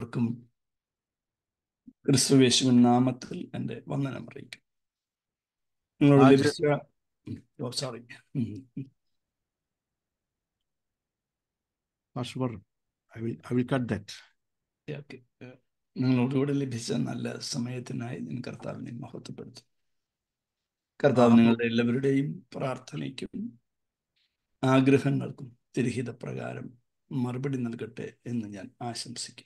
എല്ലാവർക്കും ക്രിസ്തുവേശുവിൻ നാമത്തിൽ എൻ്റെ വന്ദനം അറിയിക്കും നിങ്ങളോട് ലഭിച്ച സോറി നിങ്ങളോടുകൂടെ ലഭിച്ച നല്ല സമയത്തിനായി ഞാൻ കർത്താവിനെ മഹത്വപ്പെടുത്തും കർത്താവ് നിങ്ങളുടെ എല്ലാവരുടെയും പ്രാർത്ഥനയ്ക്കും ആഗ്രഹങ്ങൾക്കും തിരഹിത പ്രകാരം മറുപടി നൽകട്ടെ എന്ന് ഞാൻ ആശംസിക്കും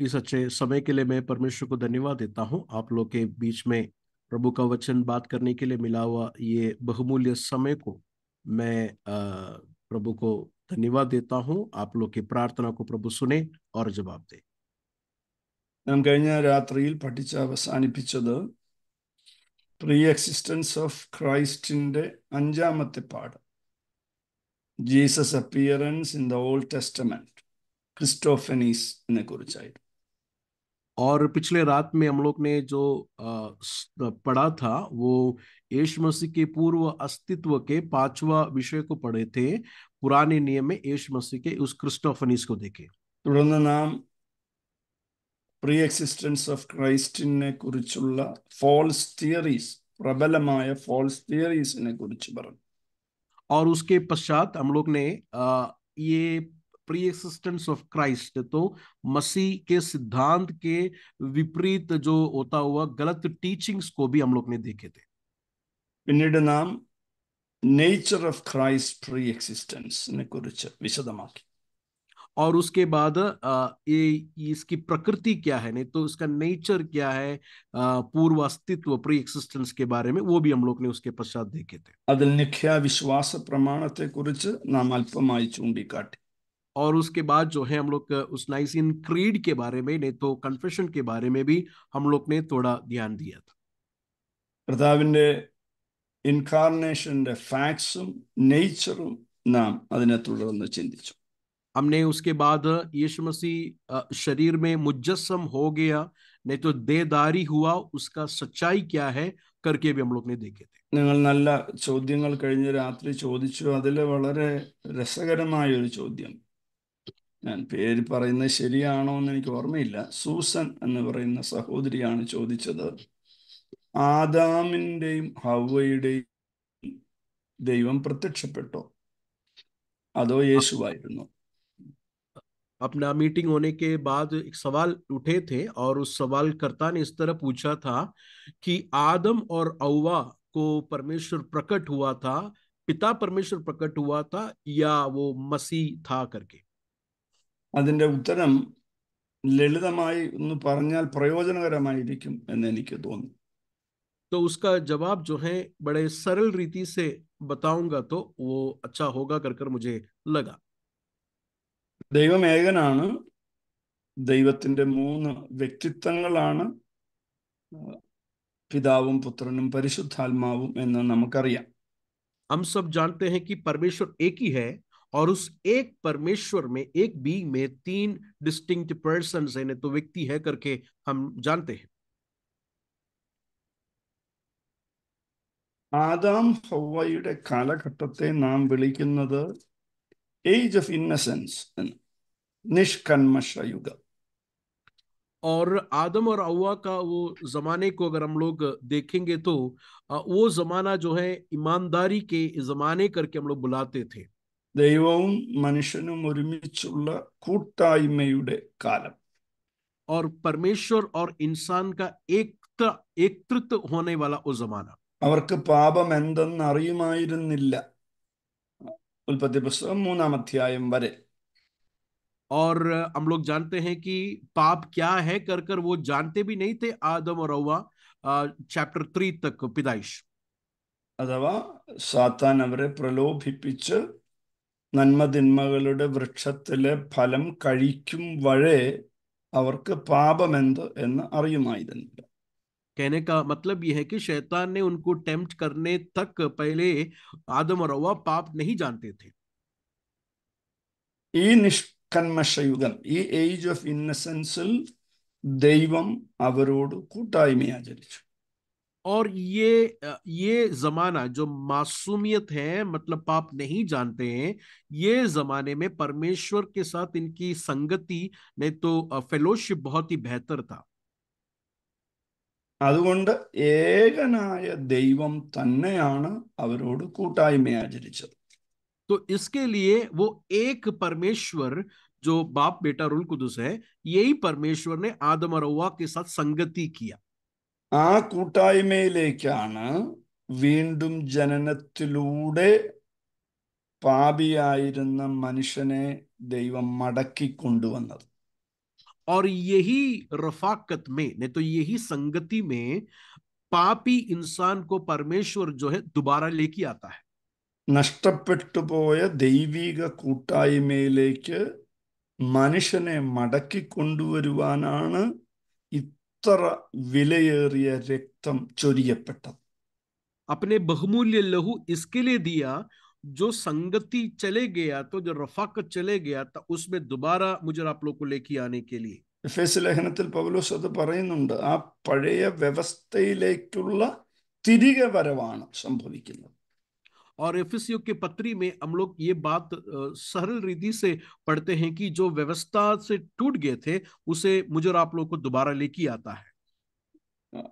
इस अच्छे समय के लिए मैं परमेश्वर को धन्यवाद देता हूँ आप लोग के बीच में प्रभु का वचन बात करने के लिए मिला हुआ ये बहुमूल्य समय को मैं प्रभु को धन्यवाद देता हूँ आप लोग की प्रार्थना को प्रभु सुने और जवाब दे നാം കഴിഞ്ഞ രാത്രിയിൽ പഠിച്ച് അവസാനിപ്പിച്ചത് പ്രീ എക്സിസ്റ്റൻസ് ഓഫ് അഞ്ചാമത്തെ പാഠം Jesus appearance in the old Christophanies ने और पिछले रात में हम लोग ने जो पढ़ा था वो यीशु मसीह के पूर्व अस्तित्व के पांचवा विषय को पढ़े थे पुराने नियम में यीशु मसीह के उस क्रिस्टोफनीस को देखे नाम പ്രീ എക്സിസ്റ്റൻസ് ഓഫ് ക്രൈസ്റ്റിനെ കുറിച്ചുള്ള ഫോൾസ് തിയറീസ് പ്രബലമായ ഫോൾസ് തിയറീസിനെ കുറിച്ച് പറഞ്ഞു और उसके पश्चात हम लोग ने ये प्री एक्सिस्टेंस ऑफ क्राइस्ट तो मसी के सिद्धांत के विपरीत जो होता हुआ गलत टीचिंग्स को भी हम लोग ने देखे थे പിന്നീട് നാം നേച്ചർ ഓഫ് ക്രൈസ്റ്റ് പ്രീ എക്സിസ്റ്റൻസിനെ കുറിച്ച് വിശദമാക്കി और उसके बाद ये इसकी प्रकृति क्या है नहीं तो इसका नेचर क्या है पूर्व अस्तित्व प्री एक्सिस्टेंस के बारे में वो भी हम लोग ने उसके पश्चात देखे थे अदल അതിൽ നിഖ്യ വിശ്വാസ कुछ नाम अल्पमाई चूंडी ചൂണ്ടിക്കാട്ടി और उसके बाद जो है हम लोग उस नाइसिन क्रीड के बारे में नहीं तो कन्फेशन के बारे में भी हम लोग ने थोड़ा ध्यान दिया था നേച്ചറും നാം അതിനെ തുടർന്ന് ചിന്തിച്ചു हमने उसके बाद यीशु मसीह शरीर में मुजस्सम हो गया नहीं तो देदारी हुआ उसका सच्चाई क्या है करके भी हम लोग ने देखे थे നിങ്ങൾ നല്ല ചോദ്യങ്ങൾ കഴിഞ്ഞ രാത്രി ചോദിച്ചു അതിൽ വളരെ രസകരമായ ഒരു ചോദ്യം ഞാൻ പേര് പറയുന്നത് ശരിയാണോ എന്ന് എനിക്ക് ഓർമ്മയില്ല സൂസൻ എന്ന് പറയുന്ന സഹോദരിയാണ് ചോദിച്ചത് ആദാമിൻ്റെയും ഹവയുടെയും ദൈവം പ്രത്യക്ഷപ്പെട്ടോ അതോ യേശുവായിരുന്നു अपना मीटिंग होने के बाद एक सवाल उठे थे और उस सवाल कर्ता ने इस तरह पूछा था कि आदम और अव्वा को परमेश्वर प्रकट हुआ था पिता परमेश्वर प्रकट हुआ था या वो मसीह था करके അതിൻ്റെ ഉത്തരം ലളിതമായി ഒന്ന് പറഞ്ഞാൽ പ്രയോജനകരമായിരിക്കും എന്ന് എനിക്ക് തോന്നി तो उसका जवाब जो है बड़े सरल रीति से बताऊंगा तो वो अच्छा होगा कर कर मुझे लगा ദൈവം ഏകനാണ് ദൈവത്തിന്റെ മൂന്ന് വ്യക്തിത്വങ്ങളാണ് പിതാവും പുത്രനും പരിശുദ്ധാത്മാവും എന്ന് നമുക്കറിയാം हम सब जानते हैं कि परमेश्वर एक ही और उस एक परमेश्वर में एक बी में तीन डिस्टिंक्ट पर्सन है तो व्यक्ति है करके हम जानते हैं ആദാം ഹവയുടെ കാലഘട്ടത്തെ നാം വിളിക്കുന്നത് ഏജ് ഓഫ് ഇന്നസെൻസ് और आदम और अव्वा का वो जमाने को अगर हम लोग देखेंगे तो वो जमाना जो है ईमानदारी के जमाने करके हम लोग बुलाते थे दैव मनुष्यन कूटायल और परमेश्वर और इंसान का एकता होने वाला वो जमाना पापमें और हम लोग जानते हैं कि पाप क्या है कर कर वो जानते भी नहीं थे आदम और रौवा चैप्टर थ्री तक पिदाइश अथवा सातानवरे प्रलोभिपिच നന്മതിന്മകളുടെ വൃക്ഷത്തിലെ ഫലം കഴിക്കും വഴേ അവർക്ക് പാപമെന്ത് എന്ന് അറിയുമായിരുന്നില്ല कहने का मतलब यह है कि शैतान ने उनको टेम्प्ट करने तक पहले आदम और हवा पाप नहीं जानते थे ഈ നിഷ്കന്മഷയുഗം ഈ ഏജ് ഓഫ് ഇന്നസെൻസിൽ ദൈവം അവരോട് കൂട്ടായ്മ ആചരിച്ചു और ये ये जमाना जो मासूमियत है मतलब पाप नहीं जानते हैं ये जमाने में परमेश्वर के साथ इनकी संगति ने तो फेलोशिप बहुत ही बेहतर था അതുകൊണ്ട് ഏകനായ ദൈവം തന്നെയാണ് അവരോട് കൂട്ടായ്മ ആചരിച്ചത് तो इसके लिए वो एक परमेश्वर जो बाप बेटा रुल कुदुस है यही परमेश्वर ने आदम और के साथ संगति किया ആ കൂട്ടായിമേലേക്കാണ് വീണ്ടും ജനനത്തിൽൂടെ പാപിയിരുന്ന മനുഷ്യനെ ദൈവം മടക്കി കൊണ്ടുവന്നത് ഓർ यही रफाकत में नहीं तो यही संगति में पापी इंसान को परमेश्वर जो है दोबारा लेके आता है नष्टപ്പെട്ട പോയ ദൈവിക കൂട്ടായിമേലേക്ക മനുഷ്യനെ മടക്കി കൊണ്ടുവരവാനാണ് എത്ര വിലയേറിയ രക്തം ചൊരിയപ്പെട്ടത് अपने बहुमूल्य लहू इसके लिए दिया जो संगति चले गया तो जो रफाकत चले गया था उसमें दोबारा मुझे आप लोग को लेके आने के लिए എഫേസ് ലേഖനത്തിൽ പൗലോസ് അത് പറയുന്നുണ്ട് ആ പഴയ വ്യവസ്ഥയിലേക്കുള്ള തിരികെ വരവാണ് സംഭവിക്കുന്നത് और एफएसयू के पत्री में हम लोग ये बात सरल रीति से पढ़ते हैं कि जो व्यवस्था से टूट गए थे उसे मुझे आप लोगों को दोबारा लेके आता है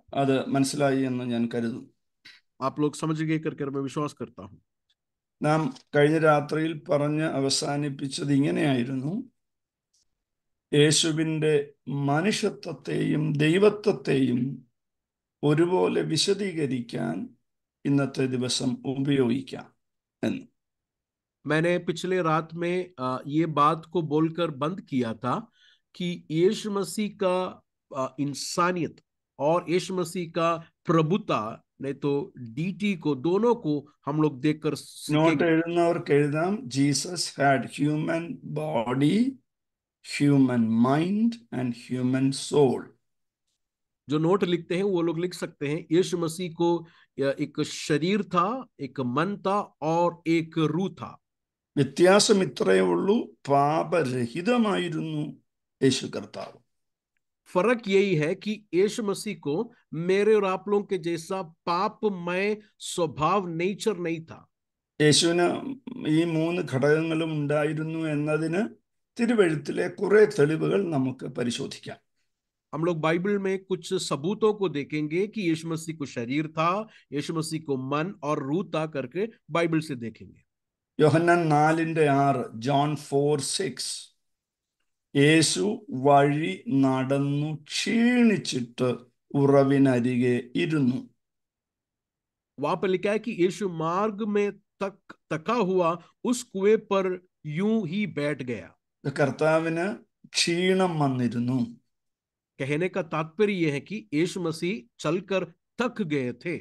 आप लोग समझ गए करके मैं विश्वास करता हूँ नाम കഴിഞ്ഞ രാത്രിയിൽ പറഞ്ഞ് അവസാനിപ്പിച്ചത് ഇങ്ങനെയായിരുന്നു യേശുവിൻ്റെ ഇന്നത്തെ ദിവസം ഉപയോഗിക്കാം मैंने पिछले रात में ये बात को बोलकर बंद किया था कि यीशु मसीह का इंसानियत और यीशु मसीह का प्रभुता नहीं तो डीटी को दोनों को हम लोग देखकर जीसस एഴുന്നവർക്ക് എഴുതാം Jesus human human body human mind जो नोट लिखते हैं वो लोग लिख सकते हैं यीशु मसीह को एक शरीर था एक मन था और एक रू था व्यत्यासम इत्रु पाप रहित यीशु करता फर्क यही है कि यीशु मसीह को मेरे और आप लोगों के जैसा पापमय स्वभाव नेचर नहीं था യേശു ഈ മൂന്ന് ഘടകങ്ങളും ഉണ്ടായിരുന്നു എന്നതിന് തിരുവഴുത്തിലെ കുറെ തെളിവുകൾ നമുക്ക് പരിശോധിക്കാം हम लोग बाइबल में कुछ सबूतों को देखेंगे कि यीशु मसीह को शरीर था यीशु मसीह को मन और रूह था करके बाइबल से देखेंगे യോഹന്നാൻ നാലിന്റെ ആറ് ജോൺ ഫോർ സിക്സ് യേശു വഴി നടന്നു ക്ഷീണിച്ചിട്ട് ഉറവിനരികെ ഇരുന്നു वहां पर लिखा है कि यीशु मार्ग में तक तका हुआ उस कुएं पर यूं ही बैठ गया കർത്താവിന് तो ക്ഷീണം വന്നിരുന്നു कहने का तात्पर्य यह है कि यीशु मसीह चलकर थक गए थे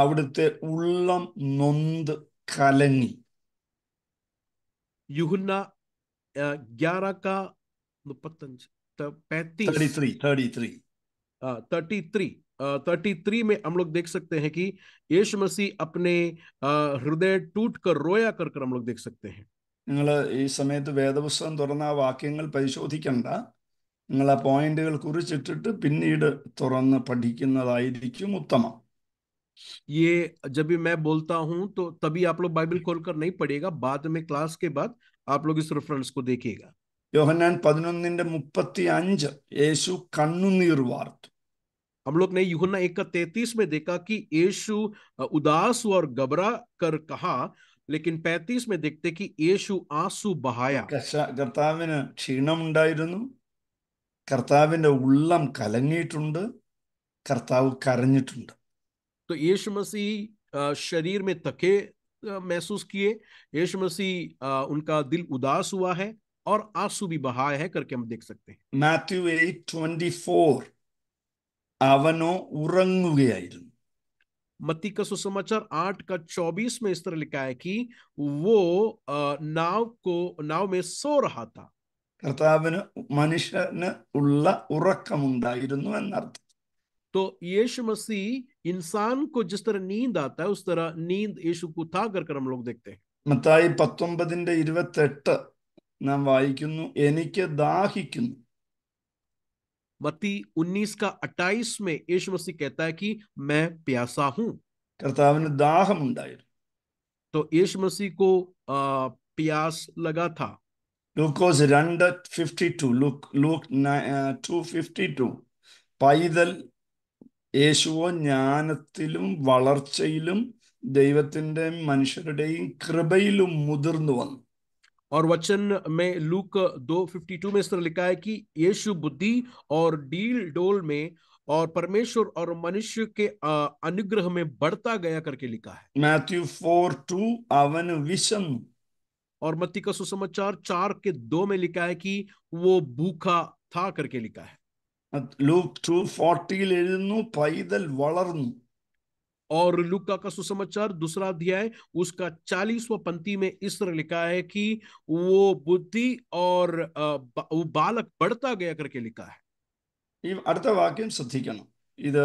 അവിടുത്തെ ഉള്ളം നൊന്ത് കലങ്ങി थर्टी थ्री थर्टी थ्री में हम लोग देख सकते हैं कि यीशु मसीह अपने हृदय टूट कर रोया कर हम लोग देख सकते हैं നിങ്ങൾ ഈ സമയത്ത് വേദപുസ്തകം തുറന്ന ആ വാക്യങ്ങൾ പരിശോധിക്കണ്ട നിങ്ങൾ ആ പോയിന്റുകൾ കുറിച്ചിട്ടിട്ട് പിന്നീട് തുറന്ന് പഠിക്കുന്നതായിരിക്കും ഉത്തമം ये जब भी मैं बोलता हूं तो तभी आप लोग बाइबल खोलकर नहीं पढ़िएगा बाद में क्लास के बाद आप लोग इस रेफरेंस को देखिएगा യോഹന്നാൻ പതിനൊന്നിന്റെ മുപ്പത്തി അഞ്ച് യേശു കണ്ണുനീർ വാർത്തു हम लोग ने यूहन्ना एक का तैतीस में देखा कि यीशु उदास हुआ और घबरा कर कहा लेकिन पैंतीस में देखते कि യേശു ആസു ബഹായ കർത്താവിന് ക്ഷീണമുണ്ടായിരുന്നു കർത്താവിന്റെ ഉള്ളം കലങ്ങിയിട്ടുണ്ട് കർത്താവ് കരഞ്ഞിട്ടുണ്ട് तो यीशु मसीह शरीर में तके महसूस किए यशु मसीह उनका दिल उदास हुआ है और आंसू भी बहाए है करके हम देख सकते हैं मैथ्यू 8:24 അവനോ ഉറങ്ങുകയായിരുന്നു मत्ती का सुसमाचार आठ का चौबीस में इस तरह लिखा है कि वो नाव को नाव में सो रहा था കർത്താവിന് മനുഷ്യന് ഉള്ള ഉറക്കമുണ്ടായിരുന്നു എന്നർത്ഥം तो यीशु मसीह इंसान को जिस तरह नींद आता है उस तरह नींद यीशु को उठा कर हम लोग देखते हैं മത്തായി പത്തൊമ്പതിന്റെ ഇരുപത്തെട്ട് നാം വായിക്കുന്നു എനിക്ക് ദാഹിക്കുന്നു मत्ती 19 का 28 में यीशु मसीह कहता है कि मैं प्यासा हूं കർത്താവിന് ദാഹമുണ്ടായിരുന്നു तो यीशु मसीह को आ, प्यास लगा था ലൂക്കോസ് രണ്ട് fifty two Luke Luke two fifty two പൈതൽ യേശുവോ ജ്ഞാനത്തിലും വളർച്ചയിലും ദൈവത്തിൻ്റെ മനുഷ്യരുടെയും കൃപയിലും മുതിർന്നു വന്നു और वचन में लूक दो फिफ्टी टू में इस तरह लिखा है कि यीशु बुद्धि और डील डोल में और परमेश्वर और मनुष्य के अनुग्रह में बढ़ता गया करके लिखा है मैथ्यू फोर टू अवन विषम और मत्ती का सुसमाचार चार के दो में लिखा है कि वो भूखा था करके लिखा है लूक टू फोर्टी पैदल പൈതൽ और लुका का सुसमाचार दूसरा अध्याय उसका चालीसवा पंक्ति में इस तरह लिखा है कि वो बुद्धि और वो बालक बढ़ता गया करके लिखा है ഈ അടുത്ത വാക്യം ശ്രദ്ധിക്കണം ഇത്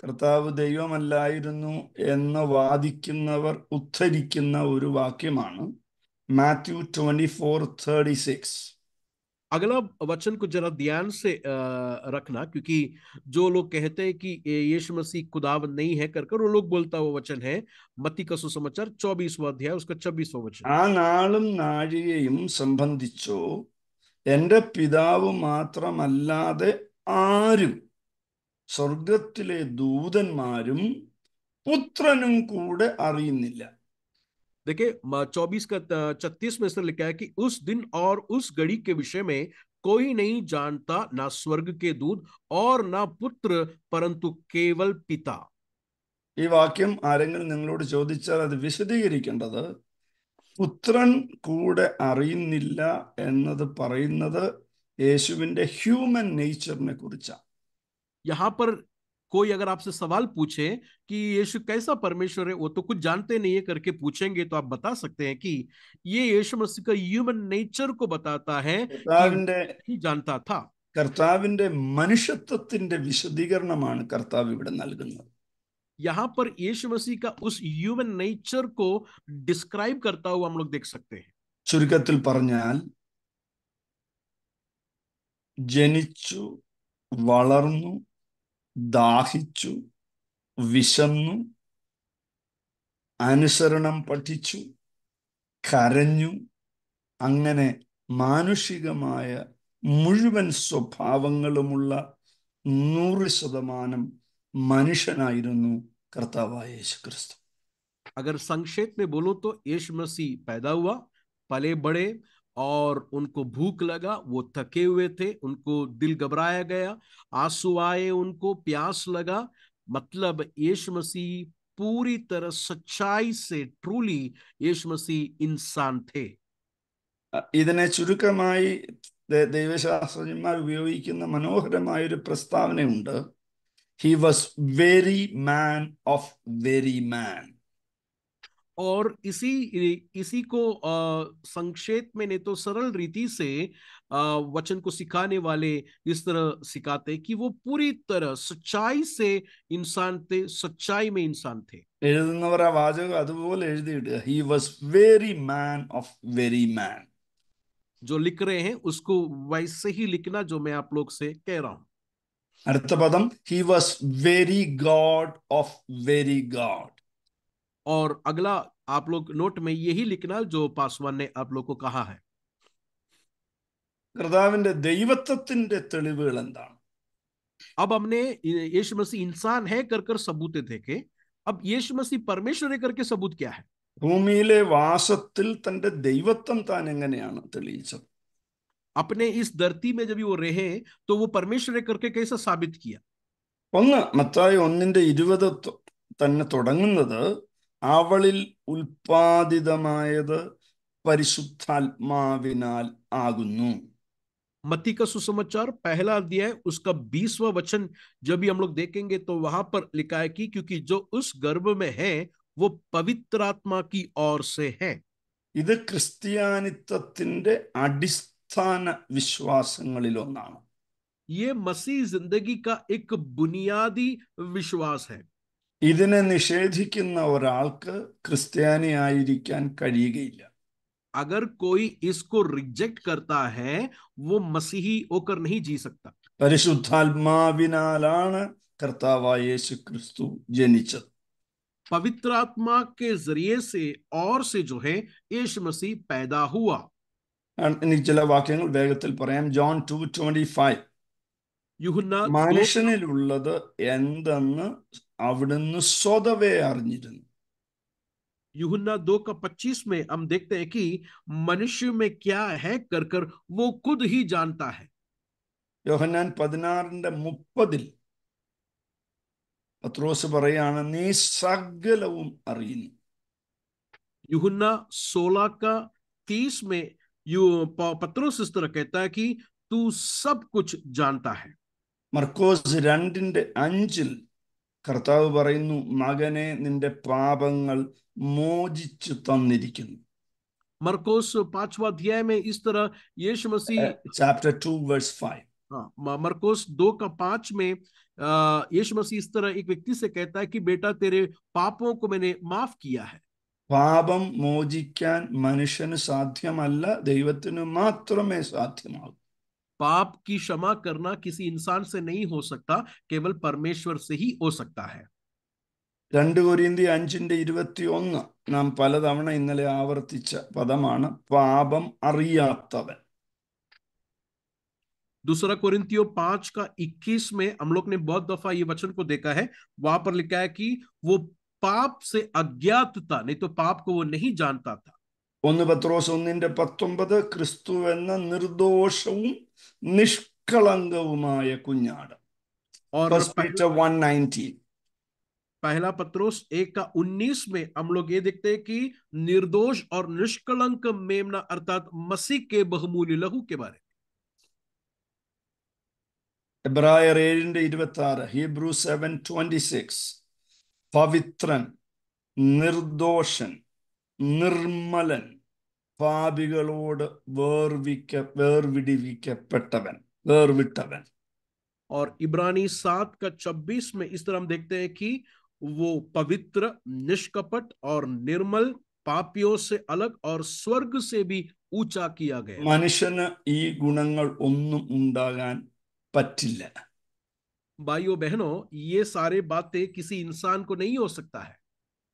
കർത്താവ് ദൈവമല്ലായിരുന്നു എന്ന് വാദിക്കുന്നവർ ഉദ്ധരിക്കുന്ന ഒരു വാക്യമാണ് Matthew twenty four thirty six अगला वचन को जरा ध्यान से रखना क्योंकि जो लोग कहते हैं कि यीशु मसीह खुदावन नहीं है कर कर वो लोग बोलता हुआ वचन है मत्ती का सुसमाचार चौबीसवा अध्याय उसका छब्बीसवा वचन ആ നാളും നാഴികയും സംബന്ധിച്ചോ എന്റെ പിതാവ് മാത്രമല്ലാതെ ആരും സ്വർഗത്തിലെ ദൂതന്മാരും പുത്രനും കൂടെ അറിയുന്നില്ല देखिए चौबीस का छत्तीस में इसने लिखा है कि उस दिन और उस घड़ी के विषय में कोई नहीं जानता ना स्वर्ग के दूध और ना पुत्र परंतु केवल पिता ഈ വാക്യം ആരെങ്കിലും നിങ്ങളോട് ചോദിച്ചാൽ അത് വിശദീകരിക്കേണ്ടത് പുത്രൻ കൂടെ അറിയുന്നില്ല എന്നത് പറയുന്നത് യേശുവിന്റെ ഹ്യൂമൻ നേച്ചറിനെ കുറിച്ചാണ് यहाँ पर कोई अगर आपसे सवाल पूछे कि यीशु कैसा परमेश्वर है वो तो कुछ जानते नहीं है करके पूछेंगे तो आप बता सकते हैं कि ये यीशु मसीह का ह्यूमन नेचर को बताता है कि जानता था കർത്താവിന്റെ മനുഷ്യത്വത്തിന്റെ വിശദീകരണമാണ് കർത്താവ് ഇവിടെ നൽകുന്നത് यहाँ पर यीशु मसीह का उस ह्यूमन नेचर को डिस्क्राइब करता हुआ हम लोग देख सकते हैं ചുരുക്കത്തിൽ പറഞ്ഞാൽ ജനിച്ചു വളർന്നു ദാഹിച്ചു വിശന്നു അനുസരണം പഠിച്ചു കരഞ്ഞു അങ്ങനെ മാനുഷികമായ മുഴുവൻ സ്വഭാവങ്ങളുമുള്ള നൂറ് ശതമാനം മനുഷ്യനായിരുന്നു കർത്താവായ യേശു ക്രിസ്തു അഗർ സംക്ഷേപ് ബോലോ തോ യേശു മസി പേദാ ഹുവാ പലേ ബഡേ और उनको भूख लगा वो थके हुए थे उनको दिल घबराया गया आंसू आए उनको प्यास लगा मतलब यीशु मसीह पूरी तरह सच्चाई से ट्रूली यश मसीह इंसान थे ഇതിനെ ചുരുക്കമായി ദൈവശാസ്ത്രജ്ഞന്മാർ ഉപയോഗിക്കുന്ന മനോഹരമായ ഒരു പ്രസ്താവനയുണ്ട് he was very man of very man और इसी इसी को संक्षेप में नहीं तो सरल रीति से वचन को सिखाने वाले इस तरह सिखाते कि वो पूरी तरह सच्चाई से इंसान थे सच्चाई में इंसान थे जो लिख रहे हैं उसको वैसे ही लिखना जो मैं आप लोग से कह रहा हूं अर्थपदम he was very God of very God और अगला आप लोग नोट में यही लिखना जो पासवान ने आप लोग को कहा है अब हमने यीशु मसीह इंसान है कर कर सबूत देखे अब यीशु मसीह परमेश्वर है करके सबूत क्या है भूमि तैवत्म अपने इस धरती में जब वो रहे तो वो परमेश्वर है करके कैसा साबित किया ഒന്ന് മത്തായി उत्पादित ഉൽപാദിതമായത് പരിശുദ്ധാത്മാവിനാൽ मत्ती का सुसमाचार पहला अध्याय उसका बीसवा वचन जब भी हम लोग देखेंगे तो वहां पर लिखा है कि क्योंकि जो उस गर्भ में है वो पवित्र आत्मा की ओर से है ഇത് ക്രിസ്ത്യാനിത്വത്തിന്റെ ये मसीह जिंदगी का एक बुनियादी विश्वास है इदिने निषेधिकुन्ना ओराल्कु क्रिस्तियानी ആയിരിക്കാൻ കഴിയയില്ല. അഗർ കോയി ഇസ്കോ റിജക്ട് കർത്താ ഹേ वो मसीही होकर नहीं जी सकता. പരിശുദ്ധാത്മാവിനാലാണ് കർത്താവേ യേശുക്രിസ്തു ജനിച്ചു. പവിത്ര ആത്മാക്കേ जरिये से और से जो है एश मसीह पैदा हुआ. അന്തിനിൽ ജല വാക്യങ്ങൾ വേദത്തിൽ പറയാം ജോൺ 2:25. യുഹന്ന മാനുഷനിൽ ഉള്ളതു എന്തന്ന് അവിടുന്ന് സ്വതവേ അറിഞ്ഞിരുന്നു दो का पच्चीस में हम देखते हैं कि मनुष्य में क्या है कर कर वो खुद ही जानता है യോഹന്നാൻ പതിനാറിന്റെ മുപ്പതിൽ പത്രോസ് പറയാണ് നീ സകലവും അറിയുന്നു യുഹന്ന सोलह का तीस में यू पत्रोस इस तरह कहता है कि तू सब कुछ जानता है മർക്കോസ് രണ്ടിന്റെ അഞ്ചിൽ കർത്താവ് പറയുന്നു മകനെ നിന്റെ പാപങ്ങൾ മോചിച്ചു തന്നിരിക്കുന്നു മർക്കോസ് में इस तरह यीशु मसीह चैप्टर मरकोस दो का पांच में मसीह इस तरह एक व्यक्ति से कहता है कि बेटा तेरे पापों को मैंने माफ किया है പാപം മോചിക്കാൻ മനുഷ്യന് സാധ്യമല്ല ദൈവത്തിന് മാത്രമേ സാധ്യമാകൂ पाप की क्षमा करना किसी इंसान से नहीं हो सकता केवल परमेश्वर से ही हो सकता है നാം പലതവണ ഇന്നലെ ആവർത്തിച്ച പദമാണ് പാപം അറിയാത്തവൻ दूसरा कोरिंतियो पांच का इक्कीस में हम लोग ने बहुत दफा ये वचन को देखा है वहां पर लिखा है कि वो पाप से अज्ञात था नहीं तो पाप को वो नहीं जानता था निर्दोष पहला पत्रोस एक का उन्नीस में हम लोग ये देखते हैं कि निर्दोष और निष्कलंक मेमना अर्थात मसीह के बहुमूल्य लहू के बारे में निर्दोषन നിർമ്മലൻ പാപികളോട് വേർവിക്ക और इब्रानी सात का छब्बीस में इस तरह हम देखते हैं कि वो पवित्र निष्कपट और निर्मल पापियों से अलग और स्वर्ग से भी ऊंचा किया गया मनुष्य ई गुण भाइयों बहनों ये सारे बातें किसी इंसान को नहीं हो सकता है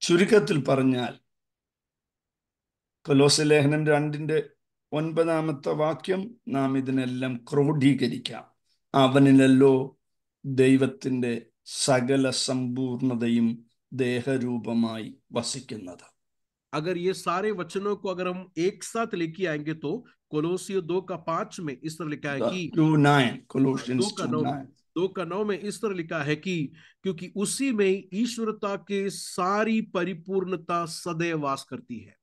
चुरीकत्ल കൊലോസ് ലേഖനം രണ്ടിൻ്റെ ഒൻപതാമത്തെ വാക്യം നാം ഇതിനെല്ലാം ക്രോഡീകരിക്കാം അവനിലല്ലോ ദൈവത്തിൻ്റെ സകല സമ്പൂർണതയും ദേഹരൂപമായി വസിക്കുന്നത് अगर ये सारे वचनों को अगर हम एक साथ लेके आएंगे तो कोलोसियो दो का पांच में इस तरह लिखा है कि दो का नौ में इस तरह लिखा है कि क्योंकि उसी में ईश्वरता के सारी परिपूर्णता सदैव वास करती है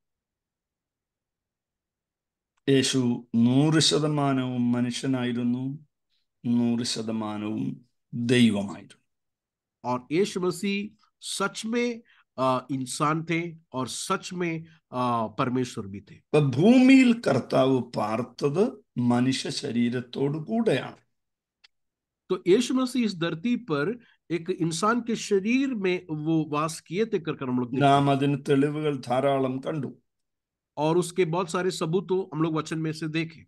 യേശു നൂറ് ശതമാനവും മനുഷ്യനായിരുന്നു നൂറ് ശതമാനവും ദൈവമായിരുന്നു और यीशु मसीह सच में इंसान थे और सच में परमेश्वर भी थे ഭൂമിയിൽ കർത്താവ് പാർത്തത് മനുഷ്യ ശരീരത്തോടു കൂടെയാണ് तो यीशु मसीह इस धरती पर एक इंसान के शरीर में वो നാം അതിന് തെളിവുകൾ ധാരാളം കണ്ടു और उसके बहुत सारे सबूत तो हम लोग वचन में से देखे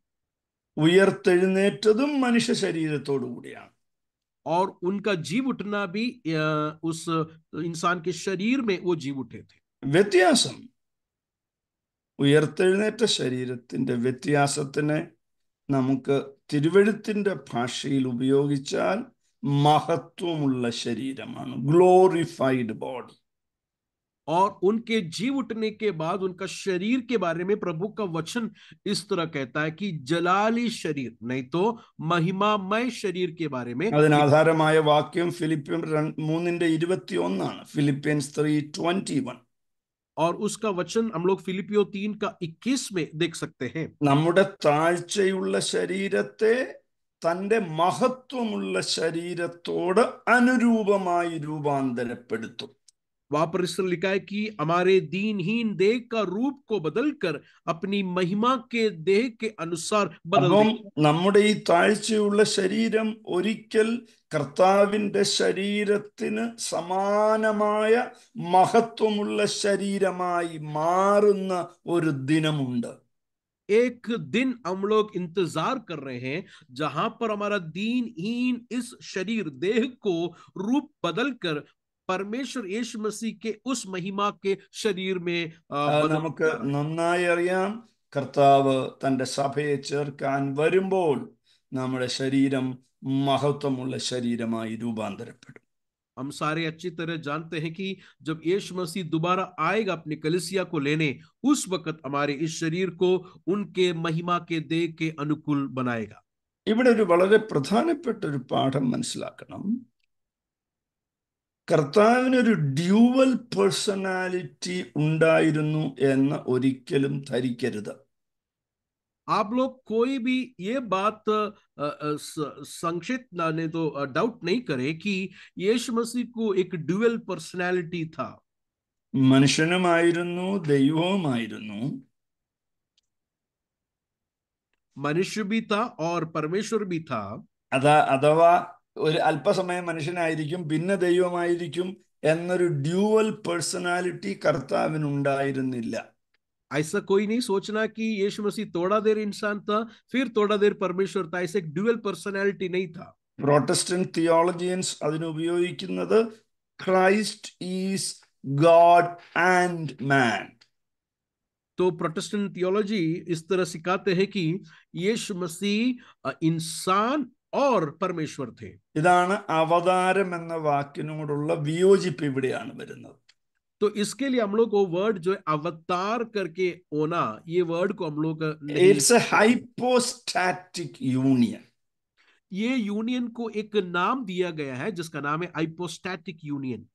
ഉയർത്തെഴുന്നേറ്റതും മനുഷ്യ ശരീരത്തോടു കൂടിയാണ് और उनका जीव उठना भी उस इंसान के शरीर में वो जीव उठे थे വ്യത്യാസം ഉയർത്തെഴുന്നേറ്റ ശരീരത്തിന്റെ വ്യത്യാസത്തിനെ നമുക്ക് തിരുവഴുത്തിന്റെ ഭാഷയിൽ ഉപയോഗിച്ചാൽ മഹത്വമുള്ള ശരീരമാണ് ഗ്ലോറിഫൈഡ് ബോഡി और उनके जीव उठने के बाद उनका शरीर के बारे में प्रभु का वचन इस तरह कहता है कि जलाली शरीर नहीं तो महिमामय शरीर के बारे में और उसका वचन हम लोग फिलिपियो तीन का इक्कीस में देख सकते हैं नम्मुडे ताल्चे उल्ल शरीरते തന്റെ മഹത്വമുള്ള ശരീരത്തോട് അനുരൂപമായി രൂപാന്തരപ്പെടുത്തും वहां पर इसने लिखा है कि हमारे दीनहीन देह का रूप को बदलकर अपनी महिमा के देह के अनुसार बदल നമ്മുടെ ഈ താഴ്ചയുള്ള ശരീരം കർത്താവിന്റെ ശരീരത്തിന് സമാനമായ മഹത്വമുള്ള ശരീരമായി മാറുന്ന ഒരു ദിനമുണ്ട് एक दिन हम लोग इंतजार कर रहे हैं जहां पर हमारा दीन हीन इस शरीर देह को रूप बदलकर परमेश्वर ये മസിക്ക് ഉസ് മഹിമാക്ക് ശരീരമേ നമുക്ക് നന്നായി അറിയാം കർത്താവ് തന്റെ സഭയെ ചേർക്കാൻ വരുമ്പോൾ നമ്മുടെ ശരീരം മഹത്വമുള്ള हम सारे अच्छी तरह जानते हैं कि जब ये मसीह दोबारा आएगा अपने कलिसिया को लेने उस वक्त हमारे इस शरीर को उनके महिमा के देह के अनुकूल बनाएगा इवड़े वाले प्रधानपेट पाठ मनसम കർത്താവിനൊരു ഡ്യൂവൽ പേഴ്സണാലിറ്റി ഉണ്ടായിരുന്നു എന്ന് ഒരിക്കലും ധരിക്കരുത് आप लोग कोई भी ये बात संक्षिप्त ने तो डाउट नहीं करे कि यीशु मसीह को एक ड्यूअल पर्सनालिटी था മനുഷ്യനുമായിരുന്നു ദൈവവുമായിരുന്നു മനുഷ്യ ബി താ ഓർ പരമേശ്വർ ബി താ അഥവാ ഒരു അല്പസമയം മനുഷ്യനായിരിക്കും പിന്നെ ദൈവമായിരിക്കും എന്നൊരു ഡ്യൂവൽ പേഴ്സണാലിറ്റി കർത്താവിനുണ്ടായിരുന്നില്ല ऐसा कोई नहीं सोचना कि यीशु मसीह थोड़ा देर इंसान था फिर थोड़ा देर परमेश्वर था ऐसा एक ड्यूअल पर्सनालिटी नहीं था प्रोटेस्टेंट പ്രൊട്ടസ്റ്റന്റ് തിയോളജിയൻസ് അതിനുപയോഗിക്കുന്നത് Christ is God and man तो प्रोटेस्टेंट थियोलॉजी इस तरह सिखाते हैं कि यीशु मसीह इंसान और परमेश्वर थे ഇതാണ് അവതാരം तो इसके लिए हम लोग को वर्ड जो है अवतार करके होना ये वर्ड को हम लोग हाइपोस्टैटिक यूनियन ये यूनियन को एक नाम दिया गया है जिसका नाम है हाइपोस्टैटिक यूनियन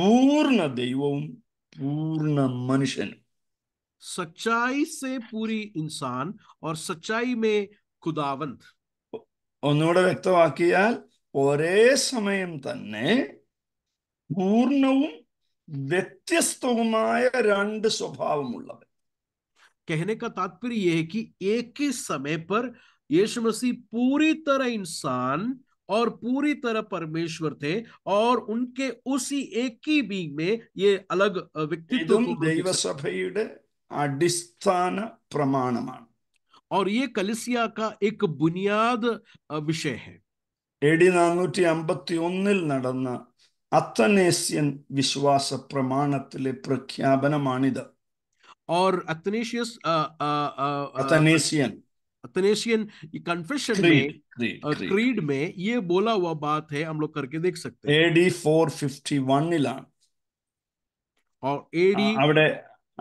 पूर्ण दैव पूर्ण मनुष्य सच्चाई से पूरी इंसान और सच्चाई में खुदावंत ಒನ್ನೂರ ವ್ಯಕ್ತ ವಾಕಿಯ ಆರೆ ಸಮಯ ತನ್ನೇ ಪೂರ್ಣವ ದ್ಯತ್ಯಸ್ತೌನಾಯ ಎರಡು ಸ್ವಭಾವಮಳ್ಳವ કહેನೆ ಕಾ ತತ್ಪರಿ ಯೇ ಕಿ ಏಕೀ ಸಮಯ ಪರ್ ಯೇಶು ಮಸಿ ಪೂರಿ ತರ ಇನ್ಸನ್ ಔರ್ ಪೂರಿ ತರ ಪರಮೇಶ್ವರ ಥೇ ಔರ್ ಉನ್ಕೆ ಉಸಿ ಏಕೀ ಬೀ ಮೇ ಯೇ ಅಲಗ್ ವ್ಯಕ್ತಿತ್ವ ದೈವ ಸಭಯಿಡೆ ಅಧಿಸ್ಥಾನ ಪ್ರಮಾನಮ और ये कलिसिया का एक बुनियाद विषय है विश्वास प्रमाण प्रख्यापन आनिद और अथनेशियस क्रीड में ये बोला हुआ बात है हम लोग करके देख सकते हैं एडी फोर फिफ्टी वन और एडी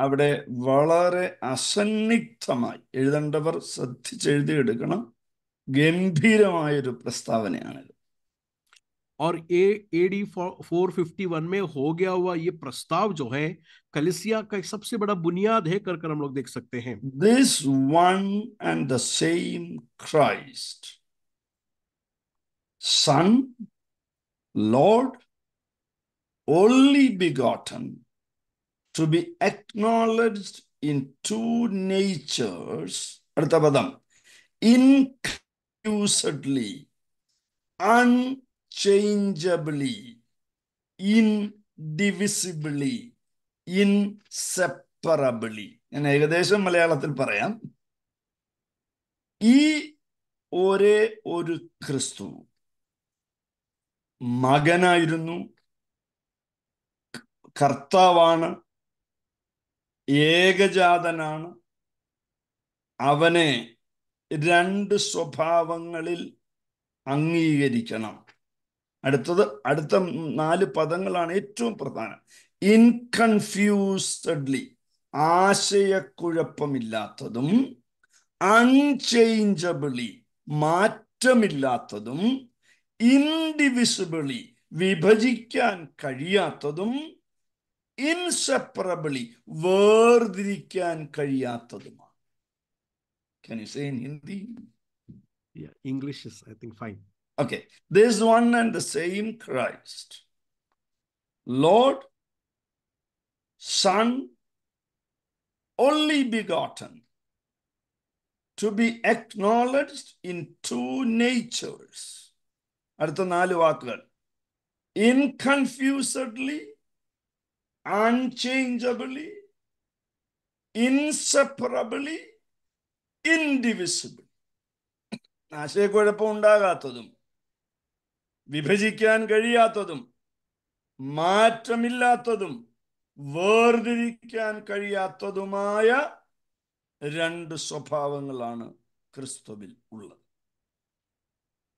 അവിടെ വളരെ അസന്നിക്തമായി എഴുതണ്ടവർ സ്ഥിചെഴുതി എടുക്കണം ഗംഭീരമായ ഒരു പ്രസ്താവനയാണല്ലോ ഓർ എഡി 451 മേ हो गया हुआ ये प्रस्ताव जो है कैलीसिया का सबसे बड़ा बुनियाद है कर कर हम लोग देख सकते हैं this one and the same christ son lord only begotten to be acknowledged in two natures അടുത്ത പദം ഇൻക്ലൂസഡ്ലി അൺചേഞ്ചബിളി ഇൻ ഡിവിസിബിളി ഇൻ സെപ്പറബിളി ഞാൻ ഏകദേശം മലയാളത്തിൽ പറയാം ഈ ഒരേ ഒരു ക്രിസ്തു മകനായിരുന്നു കർത്താവാണ് ഏകജാതനാണ് അവനെ രണ്ട് സ്വഭാവങ്ങളിൽ അംഗീകരിക്കണം അടുത്തത് അടുത്ത നാല് പദങ്ങളാണ് ഏറ്റവും പ്രധാനം ഇൻകൺഫ്യൂസ്ഡ്ലി ആശയക്കുഴപ്പമില്ലാത്തതും അൺചേഞ്ചബിളി മാറ്റമില്ലാത്തതും ഇൻഡിവിസിബിളി വിഭജിക്കാൻ കഴിയാത്തതും ഇൻസെപ്പറബിളി വേർതിരിക്കാൻ കഴിയാത്തതുമാണ് Can you say in Hindi? Yeah, English is, I think, fine. Okay. This one and the same Christ, Lord, Son, only begotten, to be acknowledged in two natures. അടുത്ത നാല് വാക്കുകൾ ഇൻകൺഫ്യൂസഡ്ലി unchangeably inseparably indivisible та쉐 кольപ്പം ఉండാത്തതും విభజിക്കാൻ കഴിയാത്തതും মাত্রা ಇಲ್ಲാത്തതും ವರ್ಧಿಸಿಕാൻ കഴിയാത്തതുമായ രണ്ട് സ്വഭാവങ്ങളാണ് ക്രിസ്തുവിൽ ഉള്ളത്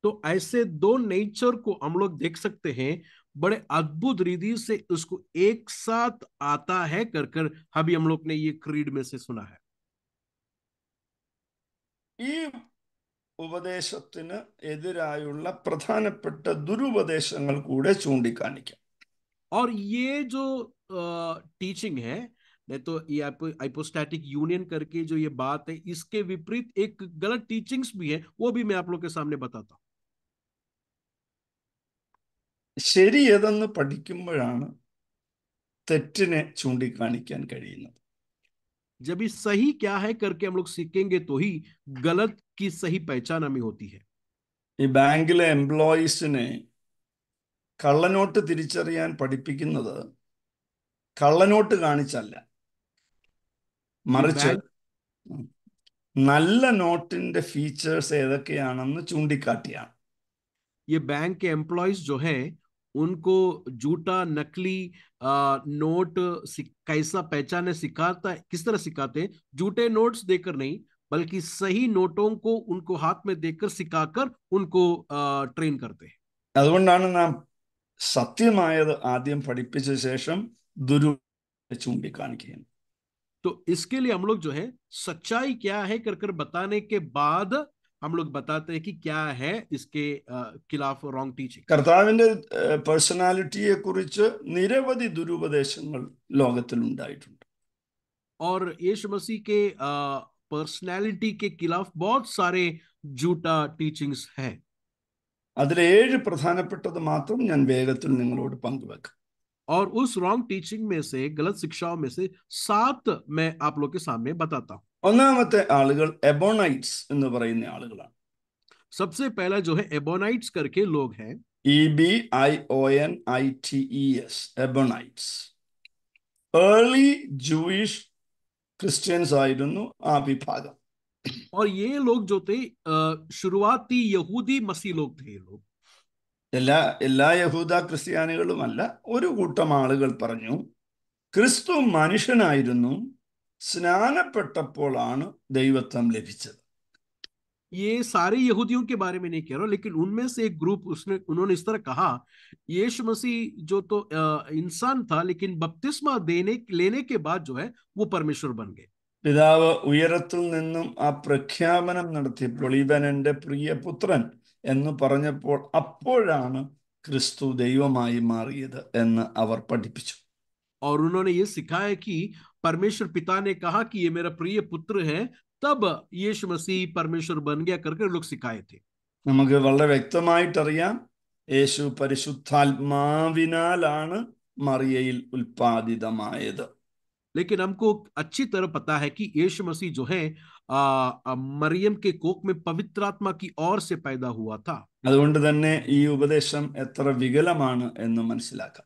તો ऐसे दो नेचर को हम लोग देख सकते हैं बड़े अद्भुत रीति से उसको एक साथ आता है कर कर अभी हम लोग ने ये क्रीड में से सुना है उपदेश ഉപദേശത്തിന് दुरुपदेश और ये जो टीचिंग है नहीं तो ये आइपोस्टैटिक यूनियन करके जो ये बात है इसके विपरीत एक गलत टीचिंग्स भी है वो भी मैं आप लोग के सामने बताता हूँ ശരി ഏതെന്ന് പഠിക്കുമ്പോഴാണ് തെറ്റിനെ ചൂണ്ടിക്കാണിക്കാൻ കഴിയുന്നത് जब ये सही क्या है करके हम लोग सीखेंगे तो ही गलत की सही पहचान हमें होती ഈ ബാങ്കിലെ എംപ്ലോയീസിനെ കള്ളനോട്ട് തിരിച്ചറിയാൻ പഠിപ്പിക്കുന്നത് കള്ളനോട്ട് കാണിച്ചല്ല മറിച്ച് നല്ല നോട്ടിന്റെ ഫീച്ചേഴ്സ് ഏതൊക്കെയാണെന്ന് ചൂണ്ടിക്കാട്ടിയാണ് ഈ ബാങ്ക് എംപ്ലോയീസ് एम्प्लॉयज जो उनको झूठा नकली नोट कैसा पहचाने सिखाता किस तरह सिखाते हैं झूठे नोट्स देकर नहीं बल्कि सही नोटों को उनको हाथ में देकर सिखाकर उनको ट्रेन करते हैं അതുകൊണ്ടാണ് നാം तो इसके लिए हम लोग जो है सच्चाई क्या है कर कर बताने के बाद हम लोग बताते हैं कि क्या है इसके खिलाफ रॉन्ग टीचिंग കർത്താവിന്റെ പേഴ്സണാലിറ്റിയെ കുറിച്ച് നിരവധി ദുരുപദേശങ്ങൾ ലോകത്തിൽ ഉണ്ടായിട്ടുണ്ട് और यीशु मसीह के पर्सनालिटी के खिलाफ बहुत सारे झूठा टीचिंग्स है അതിലെ ഏഴ് और उस रॉन्ग टीचिंग में से गलत शिक्षाओं में से सात मैं आप लोग के सामने बताता हूँ ഒന്നാമത്തെ ആളുകൾ എബോണൈറ്റ്സ് എന്ന് പറയുന്ന ആളുകളാണ് सबसे पहला जो है एबोनाइट्स करके लोग हैं E B I O N I T E S Ebionites early Jewish Christians ആയിരുന്നു ആ വിഭാഗം और ये लोग जो थे शुरुआती यहूदी मसीह लोग थे ये लोग എല്ലാ എല്ലാ യഹൂദ ക്രിസ്ത്യാനികളുമല്ല ഒരു കൂട്ടം ആളുകൾ പറഞ്ഞു ക്രിസ്തു മനുഷ്യനായിരുന്നു സ്നാനപ്പെട്ടപ്പോഴാണ് ദൈവത്വം ലഭിച്ചത് ഈ सारे यहूदियों के बारे में नहीं कह रहा लेकिन उनमें से एक ग्रुप उसने उन्होंने इस तरह कहा यीशु मसीह जो तो इंसान था लेकिन बपतिस्मा देने लेने के बाद जो है वो परमेश्वर बन गए പിതാവ് ഉയരത്തിൽ നിന്നും ആ പ്രഖ്യാപനം നടത്തിയപ്പോൾ ഇവൻ എൻ്റെ പ്രിയ പുത്രൻ എന്ന് പറഞ്ഞപ്പോൾ അപ്പോഴാണ് ക്രിസ്തു ദൈവമായി മാറിയത് എന്ന് അവർ പഠിപ്പിച്ചു और उन्होंने ये सिखाया कि परमेश्वर पिता ने कहा कि ये मेरा प्रिय पुत्र है तब यीशु मसीह परमेश्वर बन गया करके लोग सिखाए थे നമുക്ക് വളരെ വ്യക്തമായിട്ടറിയാം യേശു പരിശുദ്ധാത്മാവിനാലാണ് മറിയയിൽ ഉൽപാദിതമായത് लेकिन हमको अच्छी तरह पता है कि ये मसीह जो है मरियम के कोक में पवित्र आत्मा की ओर से पैदा हुआ था അതുകൊണ്ട് തന്നെ ഈ ഉപദേശം എത്ര വികലമാണ് എന്ന് മനസ്സിലാക്കാം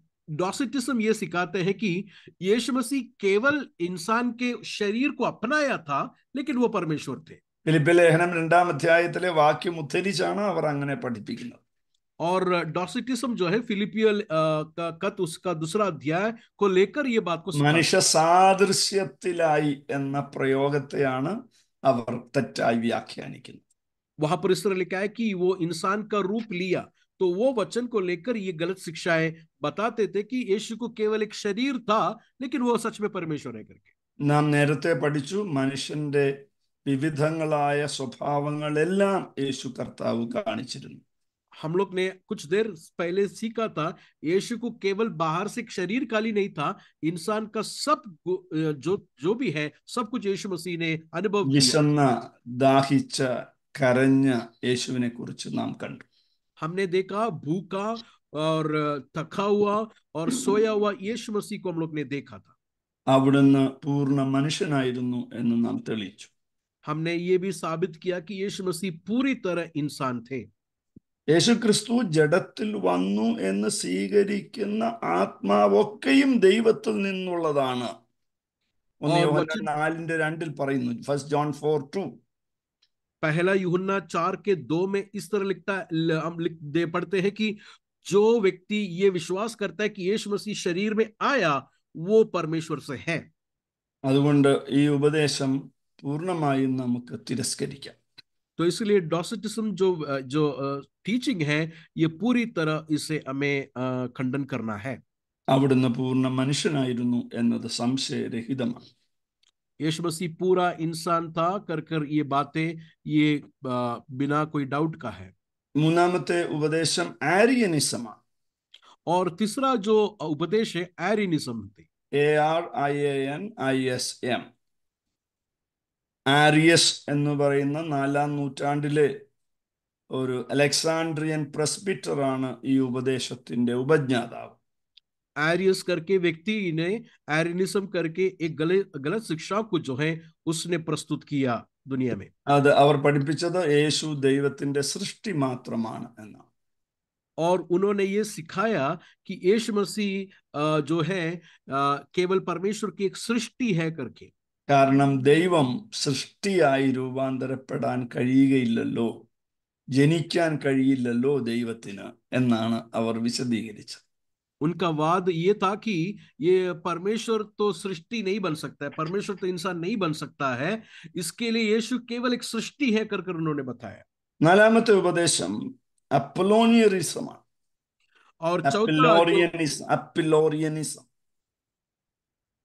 डॉसिटिज्म ये सिखाते हैं कि यीशु मसीह केवल इंसान के शरीर को अपनाया था लेकिन वो परमेश्वर थे ഫിലിപ്പിലെ ലേഖനം രണ്ടാം അധ്യായത്തിലെ വാക്യം ഉദ്ധരിച്ചാണ് അവർ അങ്ങനെ പഠിപ്പിക്കുന്നത് और डॉसिटिज्म जो है फिलिपियल का कत उसका दूसरा अध्याय को लेकर ये बात को मनुष्य സാദൃശ്യത്തിലായി എന്ന പ്രയോഗത്തെയാണ് അവർ തെറ്റായി വ്യാഖ്യാനിക്കുന്നത് वहां पर इस तरह लिखा है कि वो इंसान का रूप लिया तो वो वचन को लेकर ये गलत शिक्षाएं बताते थे कि यीशु को केवल एक शरीर था लेकिन वो सच में परमेश्वर है करके नाम നേരത്തെ पढ़ीचु മനുഷ്യന്റെ വിവിധങ്ങളായ സ്വഭാവങ്ങളെല്ലാം യേശു കർത്താവ് കാണിച്ചിരുന്നു हम लोग ने कुछ देर पहले सीखा था ये को केवल बाहर से शरीर काली नहीं था इंसान का सब जो जो भी है सब कुछ ये मसीह ने अनुभव വിശന്ന ദാഹിച്ച കരഞ്ഞ യേശുവിനെ കുറിച്ച് നാം കണ്ടു हमने देखा भूखा और थका हुआ और सोया हुआ यीशु मसीह को हम लोग ने देखा था അവിടുന്ന് പൂർണ്ണ മനുഷ്യനായിരുന്നു എന്ന് നാം തെളിയിച്ചു हमने ये भी साबित किया कि यीशु मसीह पूरी तरह इंसान थे യേശുക്രിസ്തു ജഡത്തിൽ വന്നു എന്ന് സ്വീകരിക്കുന്ന ആത്മാവൊക്കെയും ദൈവത്തിൽ നിന്നുള്ളതാണ് നാലിന്റെ രണ്ടിൽ പറയുന്നു ഫസ്റ്റ് ജോൺ ഫോർ ടു पहला युहन्ना चार के दो में इस तरह लिखता हम लिख दे पढ़ते हैं कि जो व्यक्ति ये विश्वास करता है कि यीशु मसीह शरीर में आया वो परमेश्वर से है അതുകൊണ്ട് ഈ ഉപദേശം പൂർണ്ണമായും നമുക്ക് തിരസ്കരിക്കാം तो इसलिए डॉसिटिज्म जो जो टीचिंग है ये पूरी तरह इसे हमें खंडन करना है അവിടുന്ന് പൂർണ്ണ മനുഷ്യനായിരുന്നു എന്നത് സംശയരഹിതമാണ് యేసువసి পুরা ఇన్సన్ తా కర్కర్ ఇ బాతే యే బినా కోయి డౌట్ కా హే మూనామతే ఉపదేశం ఆరియనిజమ ఔర్ తిసరా జో ఉపదేశే Arianism A R I A N I S M Arius ఎన్ న బరైన నాలం నూటాండిలే ఔరు అలెక్సాండ్రియన్ ప్రెస్బిటర్ ఆన ఈ ఉపదేశత్తే ఉపజ్ఞాదా एरियस करके व्यक्ति ने एरिनिज्म करके एक गलत गलत शिक्षा को जो है उसने प्रस्तुत किया ദുനിയ അത് അവർ പഠിപ്പിച്ചത് യേശു ദൈവത്തിന്റെ സൃഷ്ടി മാത്രമാണ് എന്നാണ് और उन्होंने ये सिखाया कि यीशु मसीह जो है केवल परमेश्वर की एक सृष्टि है करके കാരണം सृष्टि आई രൂപാന്തരപ്പെടാൻ കഴിയയില്ലല്ലോ ജനിക്കാൻ കഴിയില്ലല്ലോ ദൈവത്തിന് എന്നാണ് അവർ വിശദീകരിച്ചത് उनका वाद ये था कि ये परमेश्वर तो सृष्टि नहीं बन सकता है परमेश्वर तो इंसान नहीं बन सकता है इसके लिए यीशु केवल एक सृष्टि है कर कर उन्होंने बताया नालामत ഉപദേശം और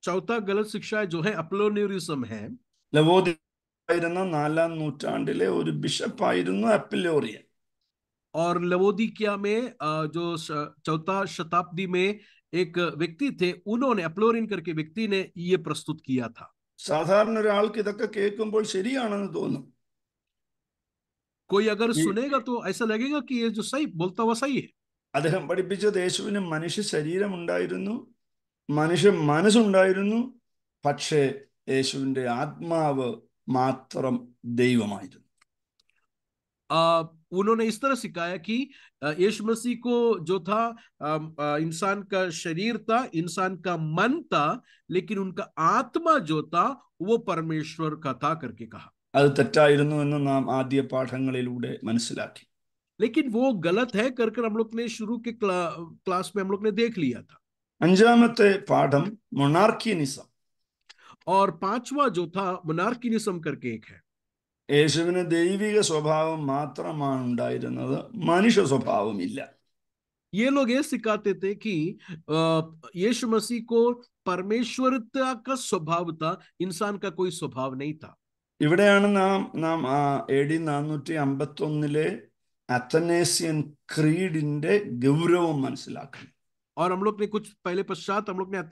चौथा गलत शिक्षा जो है अपलोनियरिज्म है ലവോദിയായിരുന്ന നാലാം നൂറ്റാണ്ടിലെ ഒരു ബിഷപ്പായിരുന്നു അപ്പിലോറിയൻ और लवोदिकिया में जो चौथा शताब्दी में एक व्यक्ति थे उन्होंने अप्लोरिन करके व्यक्ति ने ये प्रस्तुत किया था साधारण दोनों कोई अगर सुनेगा तो ऐसा लगेगा कि ये जो सही बोलता हुआ सही है അദ്ദേഹം പഠിപ്പിച്ച യേശുവിന് മനുഷ്യ ശരീരമുണ്ടായിരുന്നു മനുഷ്യ മനസ്സുണ്ടായിരുന്നു പക്ഷേ യേശുവിന്റെ ആത്മാവ് മാത്രം ദൈവമായിരുന്നു उन्होंने इस तरह सिखाया कि यीशु मसीह को जो था इंसान का शरीर था इंसान का मन था लेकिन उनका आत्मा जो था वो परमेश्वर का था करके कहा അത് തെറ്റായിരുന്നു എന്ന് लेकिन वो गलत है कर कर हम लोग ने शुरू के क्ला, क्लास में हम लोग ने देख लिया था അഞ്ചാമത്തെ പാഠം മൊണാർക്കിയനിസം और पांचवा जो था मोनार्किनिज्म करके एक है യേശുവിന് ദൈവിക സ്വഭാവം മാത്രമാണ് ഉണ്ടായിരുന്നത് മനുഷ്യ സ്വഭാവമില്ല ये लोग ये सिखाते थे कि यीशु मसीह को परमेश्वरता का स्वभाव था इंसान का कोई स्वभाव नहीं था ഇവിടെയാണ് നാം നാം എ ഡി നാനൂറ്റി അമ്പത്തി ഒന്നിലെ അത്തനേസ്യൻ ക്രീഡിന്റെ ഗൗരവം മനസ്സിലാക്കുന്നത് और हम लोग ने कुछ पहले पश्चात हम लोग ने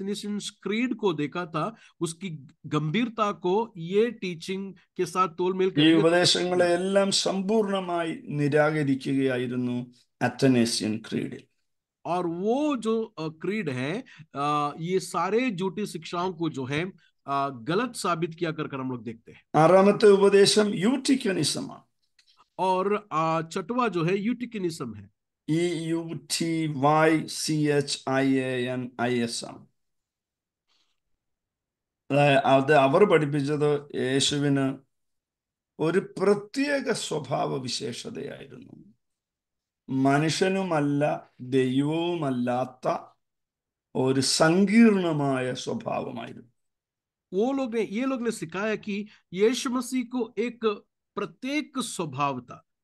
क्रीड को देखा था उसकी गंभीरता को ये टीचिंग के साथ तोलमेल ഈ उपदेश സമ്പൂർണമായി और वो जो क्रीड है ये सारे झूठी शिक्षाओं को जो है गलत साबित किया कर कर हम लोग देखते हैं आराम उपदेश और चटवा जो है यूटिकनिज्म है E U T Y C H I A N I S ആണ് അത് അവർ പഠിപ്പിച്ചത് യേശുവിന് ഒരു പ്രത്യേക സ്വഭാവ വിശേഷതയായിരുന്നു മനുഷ്യനുമല്ല ദൈവവുമല്ലാത്ത ഒരു സങ്കീർണമായ സ്വഭാവമായിരുന്നു वो लोग ने ये लोग ने सिखाया कि यीशु मसीह को एक